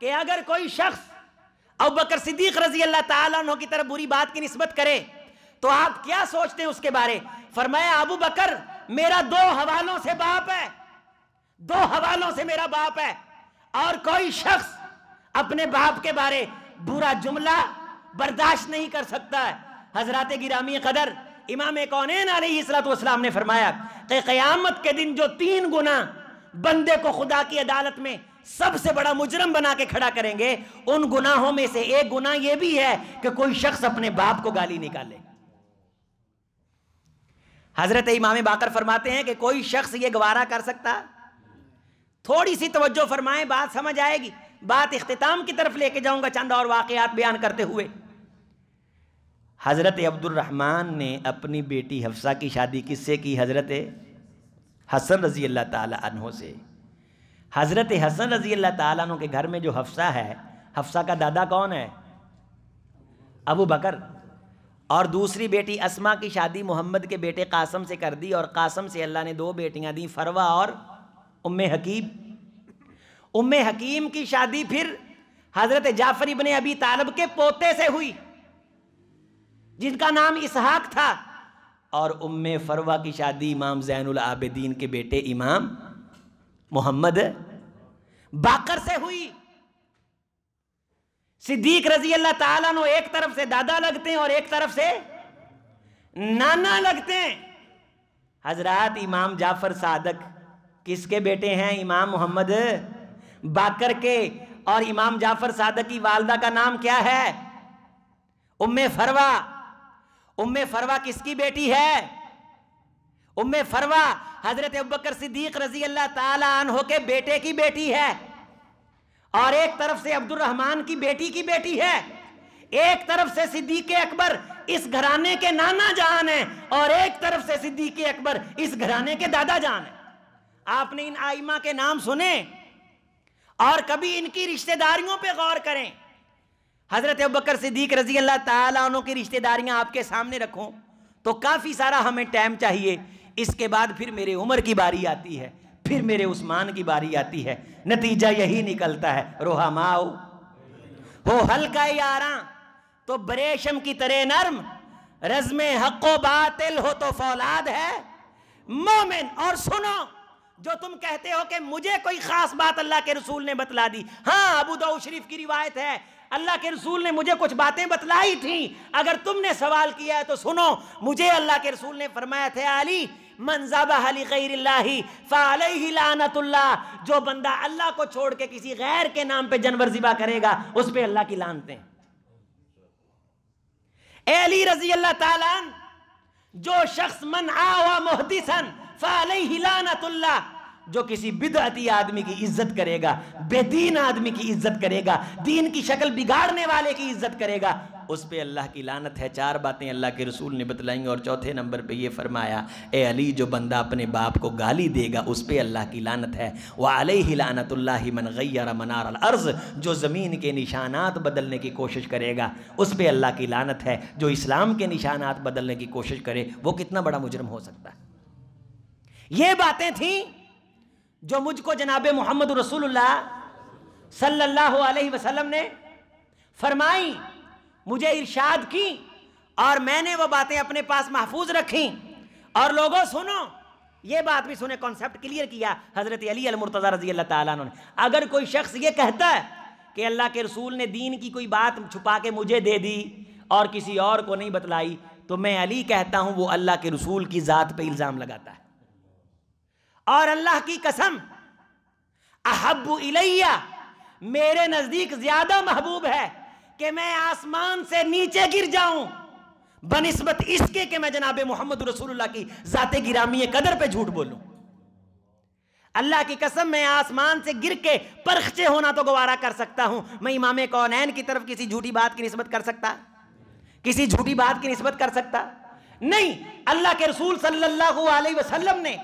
कि अगर कोई शख्स अब बकर सिद्दीक रजी अल्लाह तु की तरफ बुरी बात की नस्बत करे तो आप क्या सोचते हैं उसके बारे फरमाया अबू बकर मेरा दो हवालों से बाप है दो हवालों से मेरा बाप है और कोई शख्स अपने बाप के बारे बुरा जुमला बर्दाश्त नहीं कर सकता है हजरत गिरामी कदर इमाम कौन सलात ने फरमाया कि क़यामत के दिन जो तीन गुना बंदे को खुदा की अदालत में सबसे बड़ा मुजरम बना के खड़ा करेंगे उन गुनाहों में से एक गुनाह यह भी है कि कोई शख्स अपने बाप को गाली निकाले हजरत इमाम बाकर फरमाते हैं कि कोई शख्स यह गवारा कर सकता थोड़ी सी तवज्जो फरमाएं बात समझ आएगी बात इख्तिताम की तरफ लेके जाऊंगा चंद और वाकयात बयान करते हुए हज़रत अब्दुलरहमान ने अपनी बेटी हफ्सा की शादी किससे की हज़रत हसन रज़ी अल्लाह तहों से हज़रत हसन रज़ी अल्लाह तहों के घर में जो हफ्सा है हफ्सा का दादा कौन है अबू बकर और दूसरी बेटी असमा की शादी मोहम्मद के बेटे कासम से कर दी और कासम से अल्लाह ने दो बेटियां दी फरवा और उम हकीम उम हकीम की शादी फिर हज़रत जाफरी इबन अबी तालब के पोते से हुई जिनका नाम इसहाक था और उम्मे फरवा की शादी इमाम जैनुल आबिदीन के बेटे इमाम मोहम्मद बाकर से हुई सिद्दीक रजी अल्लाह तला एक तरफ से दादा लगते हैं और एक तरफ से नाना लगते हैं हजरत इमाम जाफर सादक किसके बेटे हैं इमाम मोहम्मद बाकर के और इमाम जाफर सादक की वालदा का नाम क्या है उम्मे फरवा उम्मे फरवा किसकी बेटी है उम्मे फरवा हजरत अबकर सिद्दीक रजी अल्लाह तहो के बेटे की बेटी है और एक तरफ से अब्दुल रहमान की बेटी की बेटी है एक तरफ से सिद्दीक अकबर इस घराने के नाना जान है और एक तरफ से सिद्दीक अकबर इस घराने के दादा जान है आपने इन आइमा के नाम सुने और कभी इनकी रिश्तेदारियों पे गौर करें हज़रत अबकर सिद्दीक रजी अल्लाह तु की रिश्तेदारियाँ आपके सामने रखूँ तो काफ़ी सारा हमें टाइम चाहिए इसके बाद फिर मेरे उम्र की बारी आती है फिर मेरे उस्मान की बारी आती है नतीजा यही निकलता है रोहा माओ हो हल्का यारा तो बरेशम की तरह नर्म रजम हको बातिल हो तो फौलाद है मोमिन और सुनो जो तुम कहते हो कि मुझे कोई खास बात अल्लाह के रसूल ने बतला दी हाँ अबू दो शरीफ की रिवायत है अल्लाह के रसूल ने मुझे कुछ बातें बतलाई थी अगर तुमने सवाल किया है तो सुनो मुझे अल्लाह के रसूल ने फरमाया थे अली मनजाबा जो बंदा अल्लाह को छोड़ के किसी गैर के नाम पे जानवर ज़िबा करेगा उस पर अल्लाह की लानते अली रजी अल्लाह जो शख्स मन आवा मोहदिसन ही लानतुल्ला जो किसी बिदअती आदमी की इज्जत करेगा बेदीन आदमी की इज्जत करेगा दीन की शक्ल बिगाड़ने वाले की इज्जत करेगा उस पर अल्लाह की लानत है चार बातें अल्लाह के रसूल ने बतलाएंगे और चौथे नंबर पे ये फरमाया ए अली जो बंदा अपने बाप को गाली देगा उस पर अल्लाह की लानत है वह अलह ही लानत मन गैर मनार अर्ज़ जो ज़मीन के निशानात बदलने की कोशिश करेगा उस पर अल्लाह की लानत है जो इस्लाम के निशानात बदलने की कोशिश करे वो कितना बड़ा मुजरम हो सकता है ये बातें थी जो मुझको जनाब मोहम्मद रसूलुल्लाह सल्लल्लाहु अलैहि वसल्लम ने फरमाई मुझे इरशाद की और मैंने वो बातें अपने पास महफूज रखी और लोगों सुनो ये बात भी सुने कॉन्सेप्ट क्लियर किया हज़रत अली अलमरतज़ा रजी अल्लाह ताला ने अगर कोई शख्स ये कहता है कि अल्लाह के रसूल ने दीन की कोई बात छुपा के मुझे दे दी और किसी और को नहीं बतलाई तो मैं अली कहता हूँ वो अल्लाह के रसूल की ज़ात पर इल्ज़ाम लगाता है और अल्लाह की कसम अहब इलैया मेरे नजदीक ज्यादा महबूब है कि मैं आसमान से नीचे गिर जाऊं बनस्बत इसके कि मैं जनाब मोहम्मद रसूलुल्लाह की जाते गिरामी कदर पे झूठ बोलूं अल्लाह की कसम मैं आसमान से गिर के परखचे होना तो गवारा कर सकता हूं मैं इमाम कौनैन की तरफ किसी झूठी बात की नस्बत कर सकता किसी झूठी बात की नस्बत कर सकता नहीं अल्लाह के रसूल सल्लल्लाहु अलैहि वसल्लम ने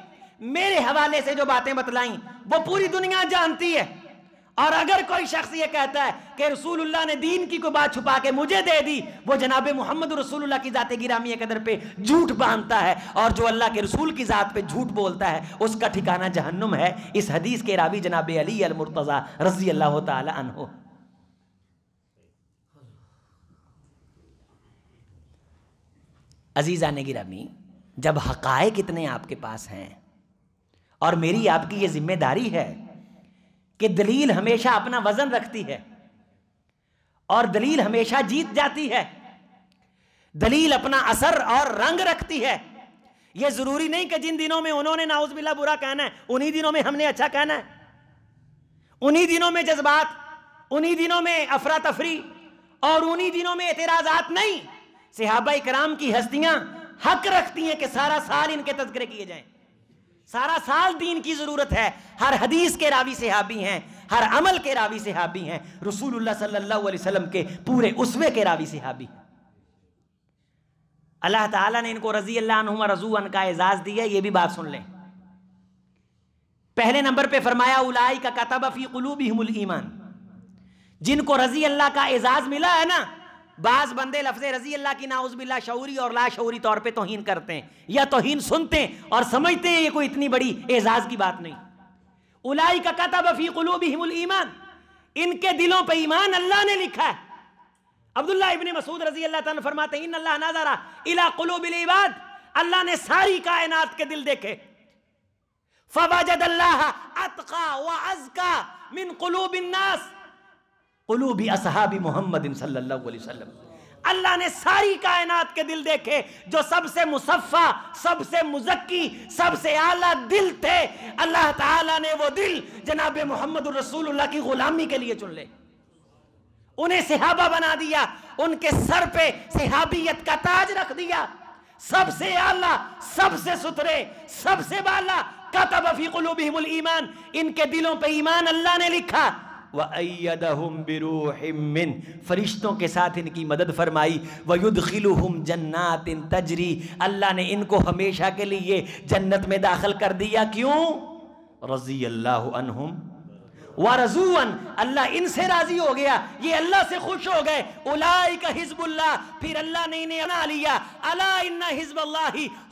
मेरे हवाले से जो बातें बतलाई वो पूरी दुनिया जानती है और अगर कोई शख्स ये कहता है कि रसूलुल्लाह ने दीन की को बात छुपा के मुझे दे दी वो जनाब मोहम्मद रसूलुल्लाह की जाते गिरामी कदर पे झूठ बांधता है और जो अल्लाह के रसूल की ज़ात पे झूठ बोलता है उसका ठिकाना जहन्नुम है इस हदीस के रावी जनाब अली मुर्तजा रजी अल्लाह तहो अजीज़ा ने गिरामी जब हकायक इतने आपके पास हैं और मेरी आपकी ये जिम्मेदारी है कि दलील हमेशा अपना वजन रखती है और दलील हमेशा जीत जाती है दलील अपना असर और रंग रखती है यह जरूरी नहीं कि जिन दिनों में उन्होंने नाउजबिल्ला बुरा कहना है उन्हीं दिनों में हमने अच्छा कहना है उन्हीं दिनों में जज्बात उन्हीं दिनों में अफरा तफरी और उन्हीं दिनों में एतराजात नहीं सिहाबा इकराम की हस्तियां हक रखती हैं कि सारा साल इनके तस्करे किए जाएं सारा साल दीन की ज़रूरत है हर हदीस के रावी से हाबी हैं हर अमल के रावी से हाबी हैं रसूलुल्लाह सल्लल्लाहु अलैहि वसल्लम के पूरे उसवे के रावी हाबी हैं अल्लाह ताला ने इनको रजी अल्लाह रजून का एजाज़ दिया ये भी बात सुन लें पहले नंबर पे फरमाया उलाई का कतबफ़ी कलूब ईमान जिनको रजी अल्लाह का एजाज़ मिला है ना बाज़ बंदे लफ्ज़ रजी अल्लाह की नाउज़बिल्ला शौरी और लाशौरी तौर पर तोहन करते हैं या तोहन सुनते हैं और समझते हैं ये कोई इतनी बड़ी एजाज़ की बात नहीं उलाई का कतब फी कलूबल ईमान इनके दिलों पर ईमान अल्लाह ने लिखा है अब्दुल्ला इबन मसूद रजी अल्लाह तरमाते फरमाते इन अल्लाह नाजारा इला कलूबिल इबाद अल्लाह ने सारी कायनात के दिल देखे फवाजद अल्लाह अतका व अजका मिन कलूबिन नास कुलूबी असहाबी मोहम्मद वसल्लम अल्लाह ने सारी कायनात के दिल देखे जो सबसे मुसफ़ा सबसे मुजक्की सबसे आला दिल थे अल्लाह ताला ने वो दिल जनाब मोहम्मद रसूलुल्लाह की गुलामी के लिए चुन ले उन्हें सिहाबा बना दिया उनके सर पे सिहाबियत का ताज रख दिया सबसे आला सबसे सुथरे सबसे बाला कतबी ईमान इनके दिलों पर ईमान अल्लाह ने लिखा वम फरिश्तों के साथ इनकी मदद फरमाई युद्ध वयुदखिलुम जन्नात इन तजरी अल्लाह ने इनको हमेशा के लिए जन्नत में दाखिल कर दिया क्यों रज़ी अल्लाह व रजून अल्लाह इनसे राजी हो गया ये अल्लाह से खुश हो गए उलाई का हिजबुल्ला फिर अल्लाह ने इन्हें अला लिया अला इन्ना हिजबल्ला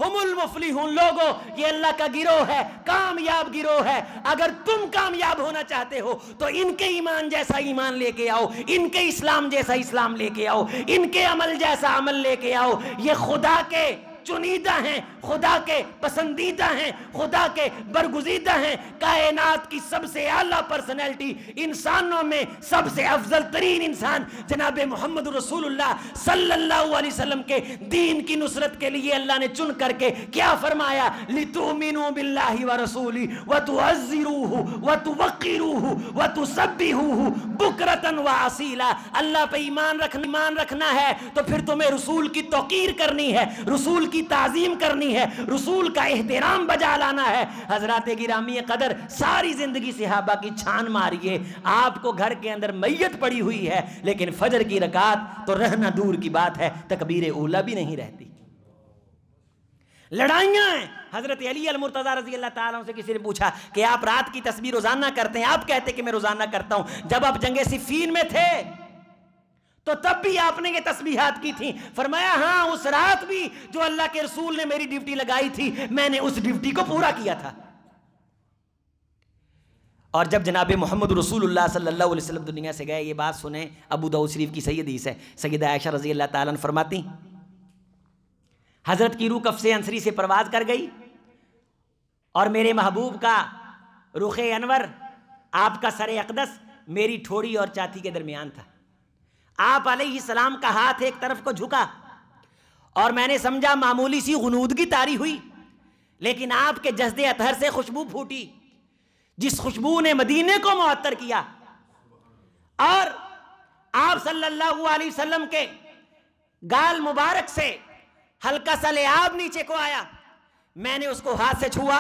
हमुल मुफली हूँ लोगो ये अल्लाह का गिरोह है कामयाब गिरोह है अगर तुम कामयाब होना चाहते हो तो इनके ईमान जैसा ईमान लेके आओ इनके इस्लाम जैसा इस्लाम लेके आओ इनके अमल जैसा अमल लेके आओ ये खुदा के चुनीदा हैं खुदा के पसंदीदा हैं खुदा के बरगुजीदा हैं कायनात की सबसे आला पर्सनैलिटी इंसानों में सबसे अफजल तरीन इंसान जनाब मोहम्मद रसूलुल्लाह सल्लल्लाहु अलैहि वसल्लम के दीन की नुसरत के लिए अल्लाह ने चुन करके क्या फरमाया लितुमिनु बिल्लाहि व रसूली व तुअज्जिरूहु व तुवक्किरूहु व तुसब्बिहूहु बुकरतन व असीला अल्लाह पे ईमान रख ईमान रखना है तो फिर तुम्हें रसूल की तौकीर करनी है रसूल की की ताजीम करनी है रसूल का एहतराम बजा लाना है हजरत गिरामी कदर सारी ज़िंदगी सिहाबा की छान मारिए आपको घर के अंदर मैयत पड़ी हुई है लेकिन फजर की रकात तो रहना दूर की बात है तकबीर ओला भी नहीं रहती लड़ाइयाँ हैं हज़रत अली अलमरतज़ा रजी अल्लाह तुम से किसी ने पूछा कि आप रात की तस्वीर रोज़ाना करते हैं आप कहते कि मैं रोज़ाना करता हूँ जब आप जंगे सिफीन में थे तो तब भी आपने ये तस्बीहात की थी फरमाया हाँ उस रात भी जो अल्लाह के रसूल ने मेरी ड्यूटी लगाई थी मैंने उस ड्यूटी को पूरा किया था और जब जनाब मोहम्मद रसूलुल्लाह सल्लल्लाहु अलैहि वसल्लम दुनिया से गए ये बात सुने अबू दाऊद शरीफ की सैयद हदीस है सैयद आयशा रजी अल्लाह ताला फरमाती हज़रत की रूह कफ से अंसरी से परवाज कर गई और मेरे महबूब का रुख अनवर आपका सर अकदस मेरी ठोड़ी और चाथी के दरमियान था आप सलाम का हाथ एक तरफ को झुका और मैंने समझा मामूली सी गनूदगी तारी हुई लेकिन आपके जजदे अतहर से खुशबू फूटी जिस खुशबू ने मदीने को मअतर किया और आप सल्लल्लाहु अलैहि वसल्लम के गाल मुबारक से हल्का सा लेआब नीचे को आया मैंने उसको हाथ से छुआ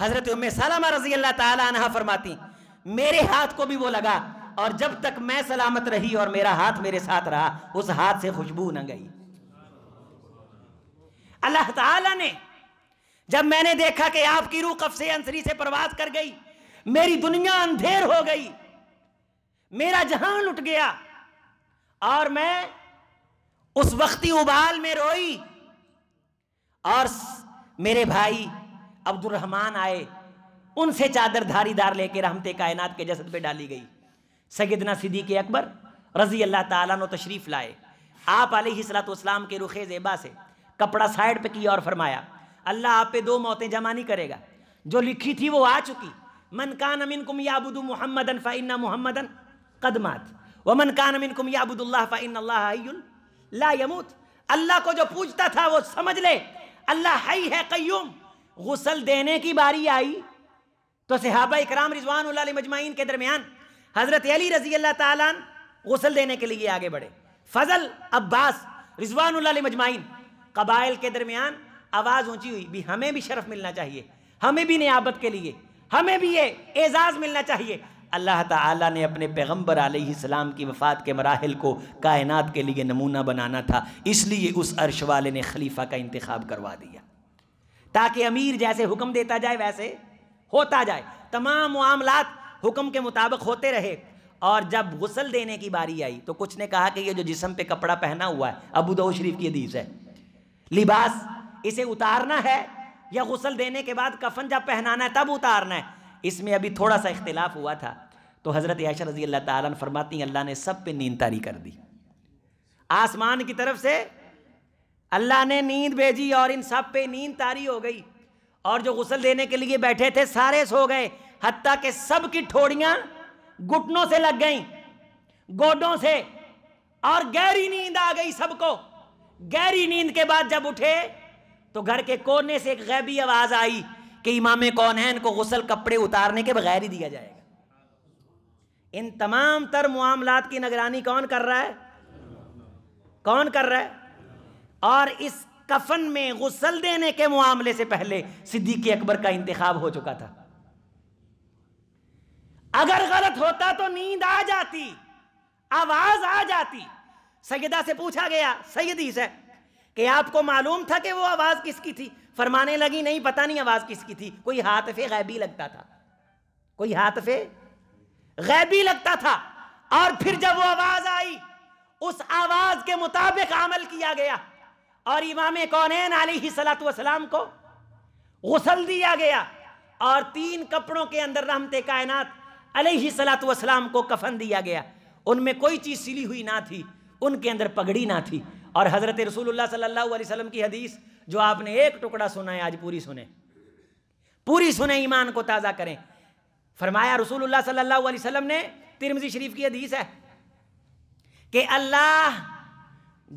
हजरत उम्म सलामा रजी अल्लाह तला फरमाती मेरे हाथ को भी वो लगा और जब तक मैं सलामत रही और मेरा हाथ मेरे साथ रहा उस हाथ से खुशबू न गई अल्लाह ताला ने जब मैंने देखा कि आपकी रूह कब से अंसरी से प्रवास कर गई मेरी दुनिया अंधेर हो गई मेरा जहान लुट गया और मैं उस वक्ती उबाल में रोई और मेरे भाई रहमान आए उनसे चादर धारीदार लेकर रहमते कायनात के जसद पे डाली गई सैदना के अकबर रज़ी अल्लाह तु तशरीफ़ लाए आप सलाम के रुख ज़ेबा से कपड़ा साइड पे किया और फरमाया अल्लाह आप पे दो मौतें जमा नहीं करेगा जो लिखी थी वो आ चुकी मन कान अमिन कुम याबुद मोहम्मदन फ़ाइना मोहम्मदन कदमात व मन कान अमिन कुम याबुदुल्ला फ़ाइन ला यमूत अल्लाह को जो पूछता था वो समझ ले अल्लाह हई है कयूम गसल देने की बारी आई तो सहाबा इकराम रिजवान मजमाइन के दरमियान हज़रत अली रजी अल्लाह तन गसल देने के लिए आगे बढ़े फजल अब्बास रिजवान मजमाइन कबाइल के दरमियान आवाज़ ऊंची हुई भी हमें भी शरफ मिलना चाहिए हमें भी नियाबत के लिए हमें भी ये एजाज़ मिलना चाहिए अल्लाह ताला ने अपने पैगम्बर सलाम की वफ़ात के मराहल को कायनात के लिए नमूना बनाना था इसलिए उस अरश वाले ने खलीफा का इंतखब करवा दिया ताकि अमीर जैसे हुक्म देता जाए वैसे होता जाए तमाम मामलात हुक्म के मुताबिक होते रहे और जब गुसल देने की बारी आई तो कुछ ने कहा कि ये जो जिसम पे कपड़ा पहना हुआ है अबू दाऊद शरीफ की हदीस है लिबास इसे उतारना है या गुसल देने के बाद कफन जब पहनाना है तब उतारना है इसमें अभी थोड़ा सा इख्तिलाफ हुआ था तो हज़रत याशर रजी अल्लाह ताला फरमाती अल्लाह ने सब पे नींद तारी कर दी आसमान की तरफ से अल्लाह ने नींद भेजी और इन सब पे नींद तारी हो गई और जो गुसल देने के लिए बैठे थे सारे सो गए हत्या के सब की ठोड़ियां घुटनों से लग गईं गोडों से और गहरी नींद आ गई सबको गहरी नींद के बाद जब उठे तो घर के कोने से एक गैबी आवाज आई कि इमामे कौन है इनको गुसल कपड़े उतारने के बगैर ही दिया जाएगा इन तमाम तर मामला की निगरानी कौन कर रहा है कौन कर रहा है और इस कफन में गुसल देने के मामले से पहले सिद्दीकी अकबर का इंतखाब हो चुका था अगर गलत होता तो नींद आ जाती आवाज आ जाती सैदा से पूछा गया सैदी से कि आपको मालूम था कि वो आवाज किसकी थी फरमाने लगी नहीं पता नहीं आवाज किसकी थी कोई हाथफे गैबी लगता था कोई हाथफे गैबी लगता था और फिर जब वो आवाज आई उस आवाज के मुताबिक अमल किया गया और इमाम कौनैन सलात वसलाम को गसल दिया गया और तीन कपड़ों के अंदर रहमत कायनात सलात वसलाम को कफन दिया गया उनमें कोई चीज़ सिली हुई ना थी उनके अंदर पगड़ी ना थी और हज़रत रसूलुल्लाह सल्लल्लाहु अलैहि वसल्लम की हदीस जो आपने एक टुकड़ा सुना है आज पूरी सुने पूरी सुने ईमान को ताज़ा करें फरमाया रसूलुल्लाह सल्लल्लाहु अलैहि वसल्लम ने तिरमजी शरीफ की हदीस है कि अल्लाह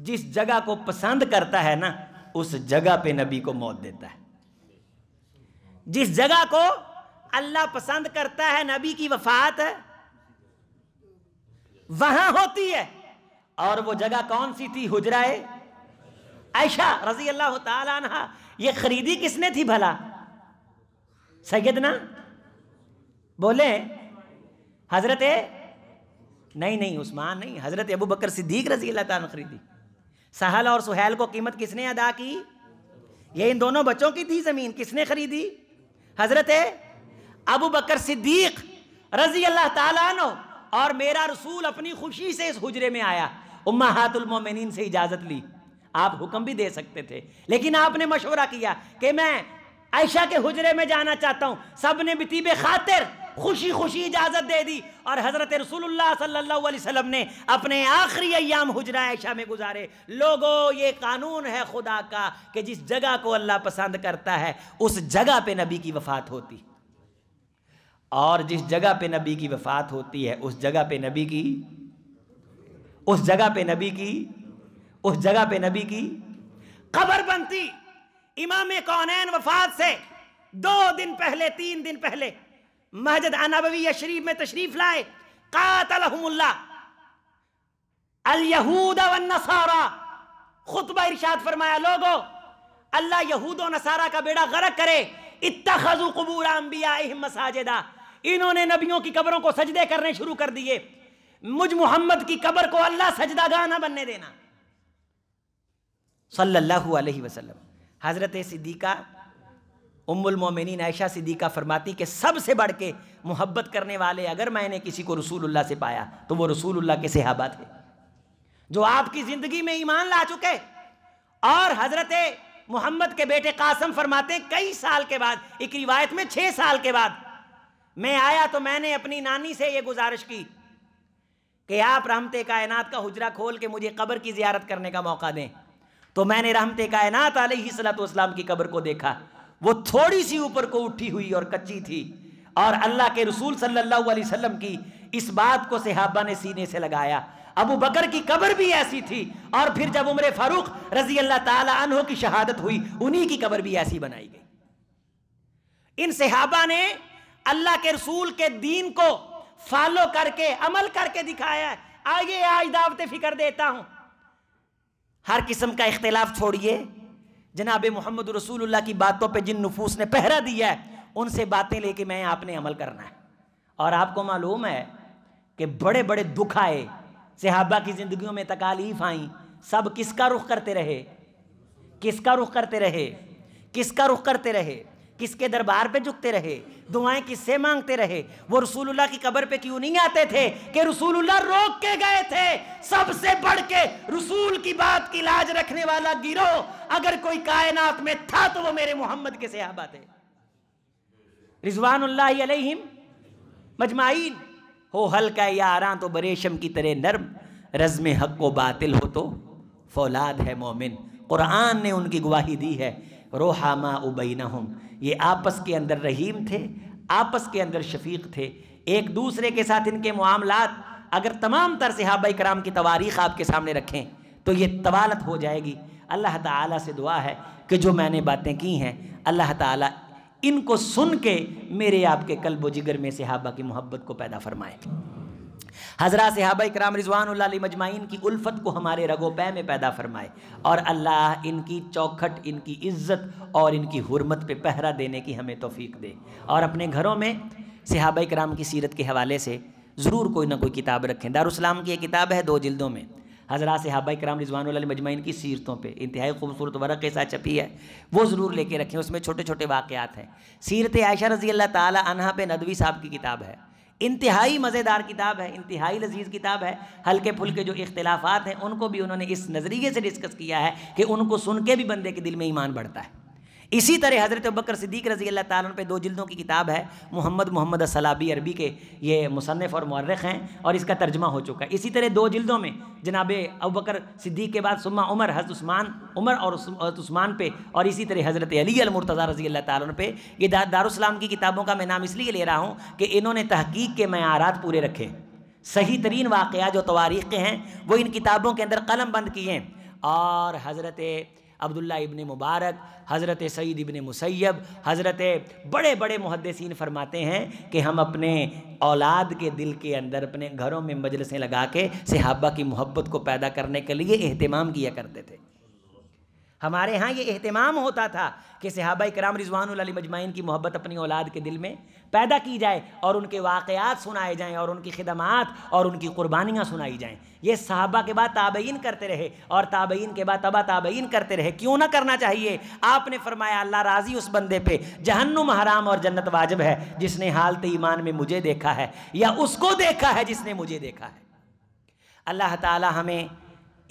जिस जगह को पसंद करता है ना उस जगह पे नबी को मौत देता है जिस जगह को अल्लाह पसंद करता है नबी की वफात वहां होती है और वो जगह कौन सी थी हुजरा ऐशा रजी अल्लाह तहा ये खरीदी किसने थी भला सैद ना बोले हजरत नहीं नहीं उस्मान नहीं हजरत अबू बकर सिद्दीक रजी अल्लाह तला खरीदी सहल और सुहेल को कीमत किसने अदा की ये इन दोनों बच्चों की थी ज़मीन किसने खरीदी हजरत अबू बकर सिद्दीक रजी अल्लाह तनो और मेरा रसूल अपनी खुशी से इस हुजरे में आया उम्मा हातुलमोमिन से इजाज़त ली आप हुक्म भी दे सकते थे लेकिन आपने मशवरा किया कि मैं आयशा के हुजरे में जाना चाहता हूँ सब ने बतीबे खातिर खुशी खुशी इजाज़त दे दी और हज़रत रसूलुल्लाह सल्लल्लाहु अलैहि वसल्लम ने अपने आखिरी अयाम हुजरा ऐशा में गुजारे लोगो ये कानून है खुदा का कि जिस जगह को अल्लाह पसंद करता है उस जगह पे नबी की वफ़ात होती और जिस जगह पे नबी की वफ़ात होती है उस जगह पे नबी की उस जगह पे नबी की उस जगह पे नबी की खबर बनती इमाम कौनैन वफात से दो दिन पहले तीन दिन पहले महजद अनबवी शरीफ में तशरीफ लाए का खुतबा इरशाद फरमाया लोगो अल्लाह यहूद नसारा का बेड़ा गरक करे इतना खजू कबूर अम्बिया मसाजिदा इन्होंने नबियों की कब्रों को सजदे करने शुरू कर दिए मुझ मोहम्मद की कब्र को अल्लाह सजदा गाना बनने देना सल्लल्लाहु अलैहि वसल्लम हज़रत सिद्दीका उम्मुल मोमिनीन आयशा सिद्दीका फरमाती के सबसे बढ़ के मोहब्बत करने वाले अगर मैंने किसी को रसूलुल्लाह से पाया तो वो रसूलुल्लाह के सहाबा थे जो आपकी ज़िंदगी में ईमान ला चुके और हज़रत मोहम्मद के बेटे कासम फरमाते कई साल के बाद एक रिवायत में छः साल के बाद मैं आया तो मैंने अपनी नानी से ये गुजारिश की कि आप रहमत कायनात का हुजरा खोल के मुझे कब्र की जियारत करने का मौका दें तो मैंने रहमत कायनात सलाम की कब्र को देखा वो थोड़ी सी ऊपर को उठी हुई और कच्ची थी और अल्लाह के रसूल सल्लल्लाहु अलैहि वसल्लम की इस बात को सहाबा ने सीने से लगाया अबू बकर की कब्र भी ऐसी थी और फिर जब उम्र फारूक रजी अल्लाह तहों की शहादत हुई उन्हीं की कब्र भी ऐसी बनाई गई इन सहाबा ने अल्लाह के रसूल के दीन को फॉलो करके अमल करके दिखाया है आगे आज दावत फिक्र देता हूं हर किस्म का इख्तलाफ छोड़िए जनाब मोहम्मद रसूलुल्लाह की बातों पे जिन नफूस ने पहरा दिया है उनसे बातें लेके मैं आपने अमल करना है और आपको मालूम है कि बड़े बड़े दुख आए सहाबा की जिंदगी में तकालीफ आई सब किसका रुख करते रहे किसका रुख करते रहे किसका रुख करते रहे किसके दरबार पे झुकते रहे दुआएं किससे मांगते रहे वो रसूलुल्लाह की कब्र पे क्यों नहीं आते थे कि रसूलुल्लाह रोक के गए थे सबसे बढ़ के रसूल की बात की लाज रखने वाला गिरो अगर कोई कायनात में था तो वो मेरे मोहम्मद के सहाबा थे रिजवान मजमाइन हो हल्का यारा तो बरेशम की तरह नर्म रजम हक को बातिल हो तो फौलाद है मोमिन कुरान ने उनकी गवाही दी है रोहामा हम ये आपस के अंदर रहीम थे आपस के अंदर शफीक थे एक दूसरे के साथ इनके मामलात अगर तमाम तर सहाब कराम की तवारीख आपके सामने रखें तो ये तवालत हो जाएगी अल्लाह ताला से दुआ है कि जो मैंने बातें की हैं अल्लाह ताला इनको सुन के मेरे आपके कल्ब जिगर में सहाबा की मोहब्बत को पैदा फरमाए हजरा हाबा कराम रिजवान मजमाइन की उल्फत को हमारे पै में पैदा फरमाए और अल्लाह इनकी चौखट इनकी इज्जत और इनकी हरमत पे पहरा देने की हमें तोफीक दे और अपने घरों में सिहाब कराम की सीरत के हवाले से ज़रूर कोई ना कोई किताब रखें दारुसलाम की एक किताब है दो जिल्दों में हजरा हाबा कराम रिजवान मजमाइन की सीरतों पर इंतहाई खूबसूरत वर्क के साथ छपी है वो ज़रूर लेके रखें उसमें छोटे छोटे वाक़ात हैं सीरत आयशा रज़ी अल्लाह ताली पे नदवी साहब की किताब है इंतहाई मज़ेदार किताब है इंतहाई लजीज किताब है हल्के फुलके जो इख्तलाफात हैं उनको भी उन्होंने इस नज़रिए से डिस्कस किया है कि उनको सुन के भी बंदे के दिल में ईमान बढ़ता है इसी तरह हज़रत बकर सिद्दीक रज़ी अल्लाह ताली पे दो जिल्दों की किताब है मोहम्मद मोहम्मद सलाबी अरबी के ये मुसनफ़ और मर्रख हैं और इसका तर्जमा हो चुका है इसी तरह दो जिल्दों में जनाब अब बकर सिद्दीक के बाद सुमा उमर हज़रत उस्मान उमर और हज़रत उस्मान पे और इसी तरह हज़रत अली अलमरतज़ा रज़ी अल्लाह ताली पे ये दा, दारुसलाम की किताबों का मैं नाम इसलिए ले रहा हूँ कि इन्होंने तहकीक के मैारात पूरे रखे सही तरीन वाक़ जो तवारीख़ के हैं वो इन किताबों के अंदर कलम बंद किए और हज़रत अब्दुल्ला इबन मुबारक हज़रत सईद इबन मुसैब हज़रत बड़े बड़े मुहदसिन फरमाते हैं कि हम अपने औलाद के दिल के अंदर अपने घरों में मजलसें लगा के सहाबा की मोहब्बत को पैदा करने के लिए अहतमाम किया करते थे हमारे यहाँ ये अहतमाम होता था कि सहाबा कराम रिजवान मजमाइन की मोहब्बत अपनी औलाद के दिल में पैदा की जाए और उनके वाकयात सुनाए जाएँ और उनकी खिदमात और उनकी कुर्बानियाँ सुनाई जाएँ ये सहाबा के बाद ताबईन करते रहे और ताबईन के बाद तबा ताबईन करते रहे क्यों ना करना चाहिए आपने फरमाया अल्लाह राज़ी उस बंदे पे जहन्नुम हराम और जन्नत वाजब है जिसने हालत ईमान में मुझे देखा है या उसको देखा है जिसने मुझे देखा है अल्लाह तमें हमें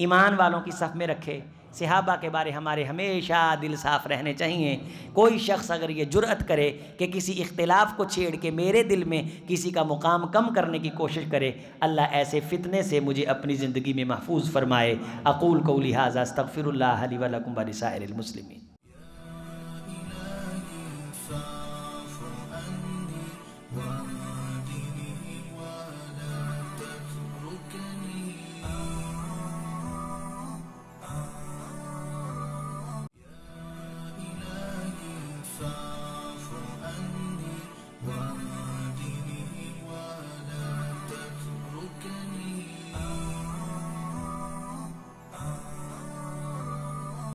ईमान वालों की सफ़ में रखे सिहाबा के बारे हमारे हमेशा दिल साफ़ रहने चाहिए कोई शख्स अगर ये जुरत करे कि किसी इख्तिलाफ़ को छेड़ के मेरे दिल में किसी का मुकाम कम करने की कोशिश करे अल्लाह ऐसे फितने से मुझे अपनी ज़िंदगी में महफूज फरमाए अकूल को लिहाजा तफ़िर वलकम बसायरमसलिमी